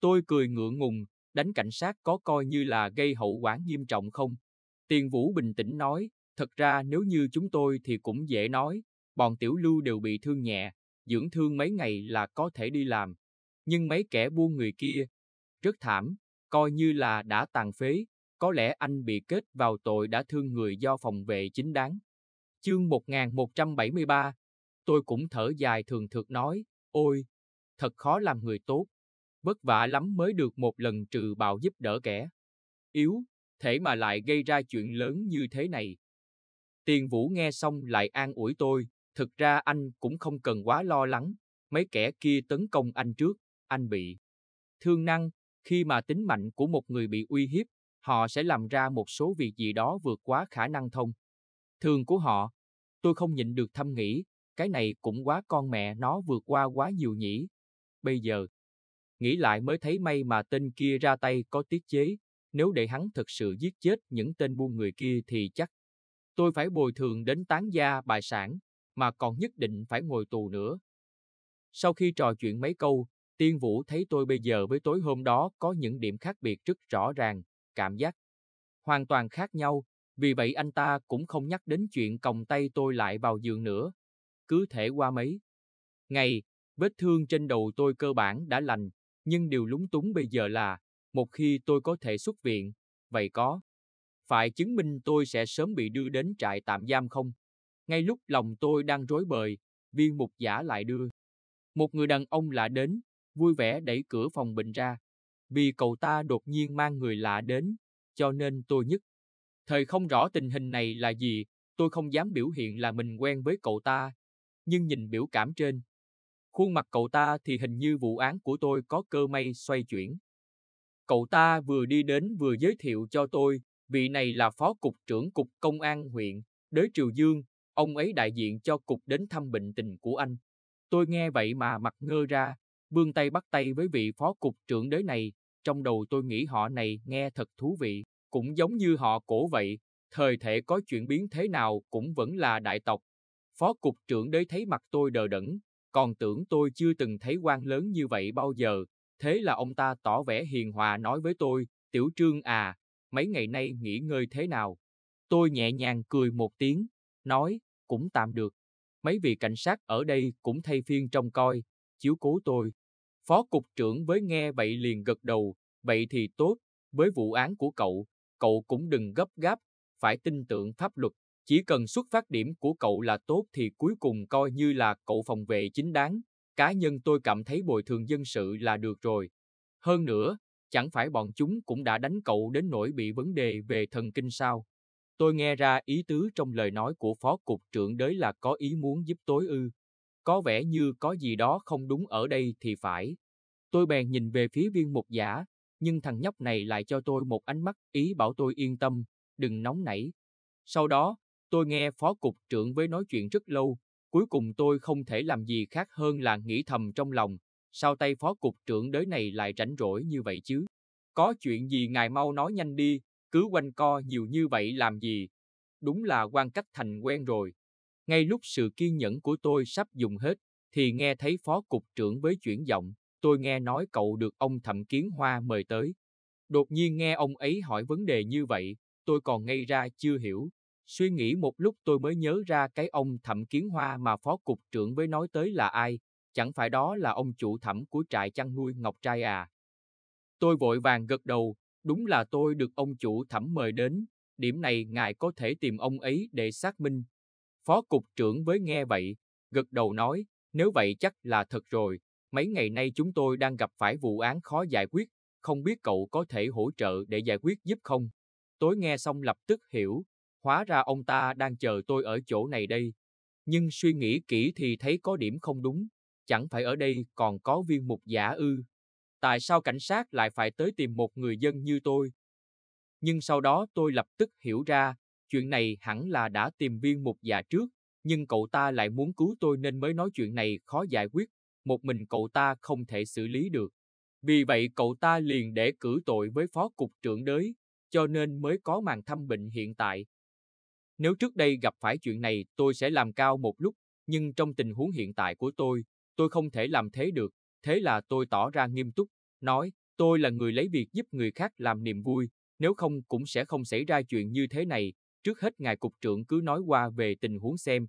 Tôi cười ngượng ngùng, đánh cảnh sát có coi như là gây hậu quả nghiêm trọng không? Tiền Vũ bình tĩnh nói, thật ra nếu như chúng tôi thì cũng dễ nói, bọn tiểu lưu đều bị thương nhẹ, dưỡng thương mấy ngày là có thể đi làm. Nhưng mấy kẻ buôn người kia, rất thảm, coi như là đã tàn phế, có lẽ anh bị kết vào tội đã thương người do phòng vệ chính đáng. Chương 1173 Tôi cũng thở dài thường thực nói, ôi, thật khó làm người tốt. Vất vả lắm mới được một lần trừ bạo giúp đỡ kẻ. Yếu, thể mà lại gây ra chuyện lớn như thế này. Tiền Vũ nghe xong lại an ủi tôi, Thực ra anh cũng không cần quá lo lắng, mấy kẻ kia tấn công anh trước, anh bị thương năng, khi mà tính mạnh của một người bị uy hiếp, họ sẽ làm ra một số việc gì đó vượt quá khả năng thông thường của họ. Tôi không nhịn được thâm nghĩ, cái này cũng quá con mẹ nó vượt qua quá nhiều nhỉ. Bây giờ, nghĩ lại mới thấy may mà tên kia ra tay có tiết chế, nếu để hắn thực sự giết chết những tên buôn người kia thì chắc tôi phải bồi thường đến tán gia bại sản mà còn nhất định phải ngồi tù nữa. Sau khi trò chuyện mấy câu, Tiên Vũ thấy tôi bây giờ với tối hôm đó có những điểm khác biệt rất rõ ràng, cảm giác hoàn toàn khác nhau, vì vậy anh ta cũng không nhắc đến chuyện còng tay tôi lại vào giường nữa. Cứ thể qua mấy ngày, vết thương trên đầu tôi cơ bản đã lành, nhưng điều lúng túng bây giờ là một khi tôi có thể xuất viện, vậy có phải chứng minh tôi sẽ sớm bị đưa đến trại tạm giam không? Ngay lúc lòng tôi đang rối bời, viên mục giả lại đưa. Một người đàn ông lạ đến, vui vẻ đẩy cửa phòng bệnh ra. Vì cậu ta đột nhiên mang người lạ đến, cho nên tôi nhất. Thời không rõ tình hình này là gì, tôi không dám biểu hiện là mình quen với cậu ta. Nhưng nhìn biểu cảm trên, khuôn mặt cậu ta thì hình như vụ án của tôi có cơ may xoay chuyển. Cậu ta vừa đi đến vừa giới thiệu cho tôi, vị này là phó cục trưởng cục công an huyện, đới Triều Dương, Ông ấy đại diện cho cục đến thăm bệnh tình của anh. Tôi nghe vậy mà mặt ngơ ra, vươn tay bắt tay với vị phó cục trưởng đế này, trong đầu tôi nghĩ họ này nghe thật thú vị, cũng giống như họ cổ vậy, thời thể có chuyển biến thế nào cũng vẫn là đại tộc. Phó cục trưởng đế thấy mặt tôi đờ đẫn, còn tưởng tôi chưa từng thấy quan lớn như vậy bao giờ, thế là ông ta tỏ vẻ hiền hòa nói với tôi, tiểu trương à, mấy ngày nay nghỉ ngơi thế nào? Tôi nhẹ nhàng cười một tiếng, nói, cũng tạm được. Mấy vị cảnh sát ở đây cũng thay phiên trông coi, chiếu cố tôi. Phó cục trưởng với nghe vậy liền gật đầu, vậy thì tốt, với vụ án của cậu, cậu cũng đừng gấp gáp, phải tin tưởng pháp luật. Chỉ cần xuất phát điểm của cậu là tốt thì cuối cùng coi như là cậu phòng vệ chính đáng. Cá nhân tôi cảm thấy bồi thường dân sự là được rồi. Hơn nữa, chẳng phải bọn chúng cũng đã đánh cậu đến nỗi bị vấn đề về thần kinh sao? Tôi nghe ra ý tứ trong lời nói của Phó Cục trưởng Đới là có ý muốn giúp tối ư. Có vẻ như có gì đó không đúng ở đây thì phải. Tôi bèn nhìn về phía viên mục giả, nhưng thằng nhóc này lại cho tôi một ánh mắt ý bảo tôi yên tâm, đừng nóng nảy. Sau đó, tôi nghe Phó Cục trưởng với nói chuyện rất lâu, cuối cùng tôi không thể làm gì khác hơn là nghĩ thầm trong lòng, sao tay Phó Cục trưởng Đới này lại rảnh rỗi như vậy chứ? Có chuyện gì ngài mau nói nhanh đi, cứ quanh co nhiều như vậy làm gì? Đúng là quan cách thành quen rồi. Ngay lúc sự kiên nhẫn của tôi sắp dùng hết, thì nghe thấy phó cục trưởng với chuyển giọng, tôi nghe nói cậu được ông Thẩm Kiến Hoa mời tới. Đột nhiên nghe ông ấy hỏi vấn đề như vậy, tôi còn ngay ra chưa hiểu. Suy nghĩ một lúc tôi mới nhớ ra cái ông Thẩm Kiến Hoa mà phó cục trưởng với nói tới là ai, chẳng phải đó là ông chủ thẩm của trại chăn nuôi Ngọc Trai à. Tôi vội vàng gật đầu, Đúng là tôi được ông chủ thẩm mời đến, điểm này ngài có thể tìm ông ấy để xác minh. Phó cục trưởng với nghe vậy, gật đầu nói, nếu vậy chắc là thật rồi, mấy ngày nay chúng tôi đang gặp phải vụ án khó giải quyết, không biết cậu có thể hỗ trợ để giải quyết giúp không? Tối nghe xong lập tức hiểu, hóa ra ông ta đang chờ tôi ở chỗ này đây. Nhưng suy nghĩ kỹ thì thấy có điểm không đúng, chẳng phải ở đây còn có viên mục giả ư? tại sao cảnh sát lại phải tới tìm một người dân như tôi? Nhưng sau đó tôi lập tức hiểu ra, chuyện này hẳn là đã tìm viên mục già trước, nhưng cậu ta lại muốn cứu tôi nên mới nói chuyện này khó giải quyết, một mình cậu ta không thể xử lý được. Vì vậy cậu ta liền để cử tội với phó cục trưởng đới, cho nên mới có màn thăm bệnh hiện tại. Nếu trước đây gặp phải chuyện này tôi sẽ làm cao một lúc, nhưng trong tình huống hiện tại của tôi, tôi không thể làm thế được, Thế là tôi tỏ ra nghiêm túc, nói, tôi là người lấy việc giúp người khác làm niềm vui, nếu không cũng sẽ không xảy ra chuyện như thế này, trước hết ngài cục trưởng cứ nói qua về tình huống xem.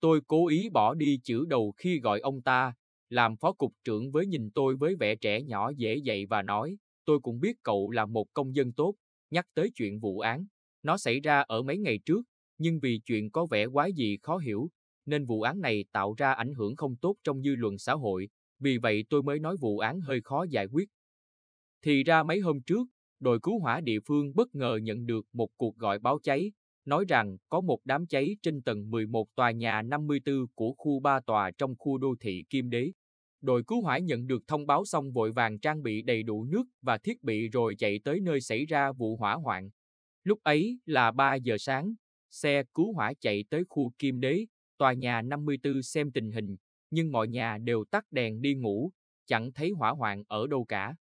Tôi cố ý bỏ đi chữ đầu khi gọi ông ta, làm phó cục trưởng với nhìn tôi với vẻ trẻ nhỏ dễ dậy và nói, tôi cũng biết cậu là một công dân tốt, nhắc tới chuyện vụ án, nó xảy ra ở mấy ngày trước, nhưng vì chuyện có vẻ quái gì khó hiểu, nên vụ án này tạo ra ảnh hưởng không tốt trong dư luận xã hội, vì vậy tôi mới nói vụ án hơi khó giải quyết. Thì ra mấy hôm trước, đội cứu hỏa địa phương bất ngờ nhận được một cuộc gọi báo cháy, nói rằng có một đám cháy trên tầng 11 tòa nhà 54 của khu 3 tòa trong khu đô thị Kim Đế. Đội cứu hỏa nhận được thông báo xong vội vàng trang bị đầy đủ nước và thiết bị rồi chạy tới nơi xảy ra vụ hỏa hoạn. Lúc ấy là 3 giờ sáng, xe cứu hỏa chạy tới khu Kim Đế, tòa nhà 54 xem tình hình, nhưng mọi nhà đều tắt đèn đi ngủ, chẳng thấy hỏa hoạn ở đâu cả.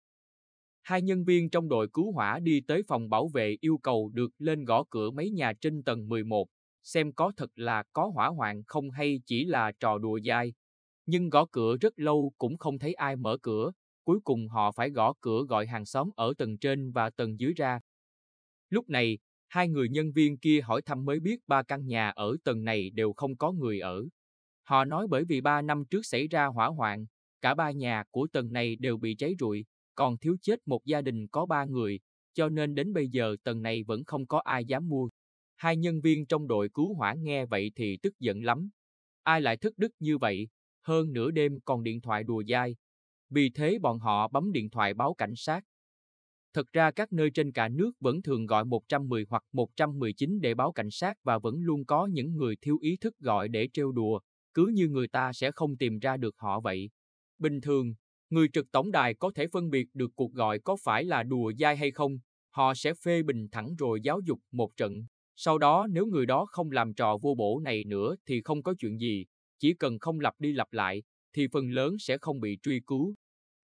Hai nhân viên trong đội cứu hỏa đi tới phòng bảo vệ yêu cầu được lên gõ cửa mấy nhà trên tầng 11, xem có thật là có hỏa hoạn không hay chỉ là trò đùa dai. Nhưng gõ cửa rất lâu cũng không thấy ai mở cửa, cuối cùng họ phải gõ cửa gọi hàng xóm ở tầng trên và tầng dưới ra. Lúc này, hai người nhân viên kia hỏi thăm mới biết ba căn nhà ở tầng này đều không có người ở. Họ nói bởi vì ba năm trước xảy ra hỏa hoạn, cả ba nhà của tầng này đều bị cháy rụi, còn thiếu chết một gia đình có ba người, cho nên đến bây giờ tầng này vẫn không có ai dám mua. Hai nhân viên trong đội cứu hỏa nghe vậy thì tức giận lắm. Ai lại thức đức như vậy, hơn nửa đêm còn điện thoại đùa dai. Vì thế bọn họ bấm điện thoại báo cảnh sát. Thật ra các nơi trên cả nước vẫn thường gọi 110 hoặc 119 để báo cảnh sát và vẫn luôn có những người thiếu ý thức gọi để trêu đùa, cứ như người ta sẽ không tìm ra được họ vậy. Bình thường, người trực tổng đài có thể phân biệt được cuộc gọi có phải là đùa dai hay không, họ sẽ phê bình thẳng rồi giáo dục một trận. Sau đó nếu người đó không làm trò vô bổ này nữa thì không có chuyện gì, chỉ cần không lặp đi lặp lại thì phần lớn sẽ không bị truy cứu.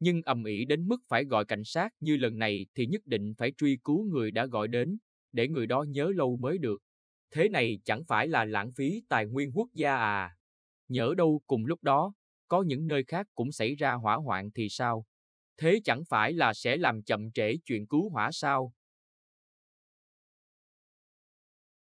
Nhưng ầm ĩ đến mức phải gọi cảnh sát như lần này thì nhất định phải truy cứu người đã gọi đến, để người đó nhớ lâu mới được. Thế này chẳng phải là lãng phí tài nguyên quốc gia à? Nhỡ đâu cùng lúc đó, có những nơi khác cũng xảy ra hỏa hoạn thì sao? Thế chẳng phải là sẽ làm chậm trễ chuyện cứu hỏa sao?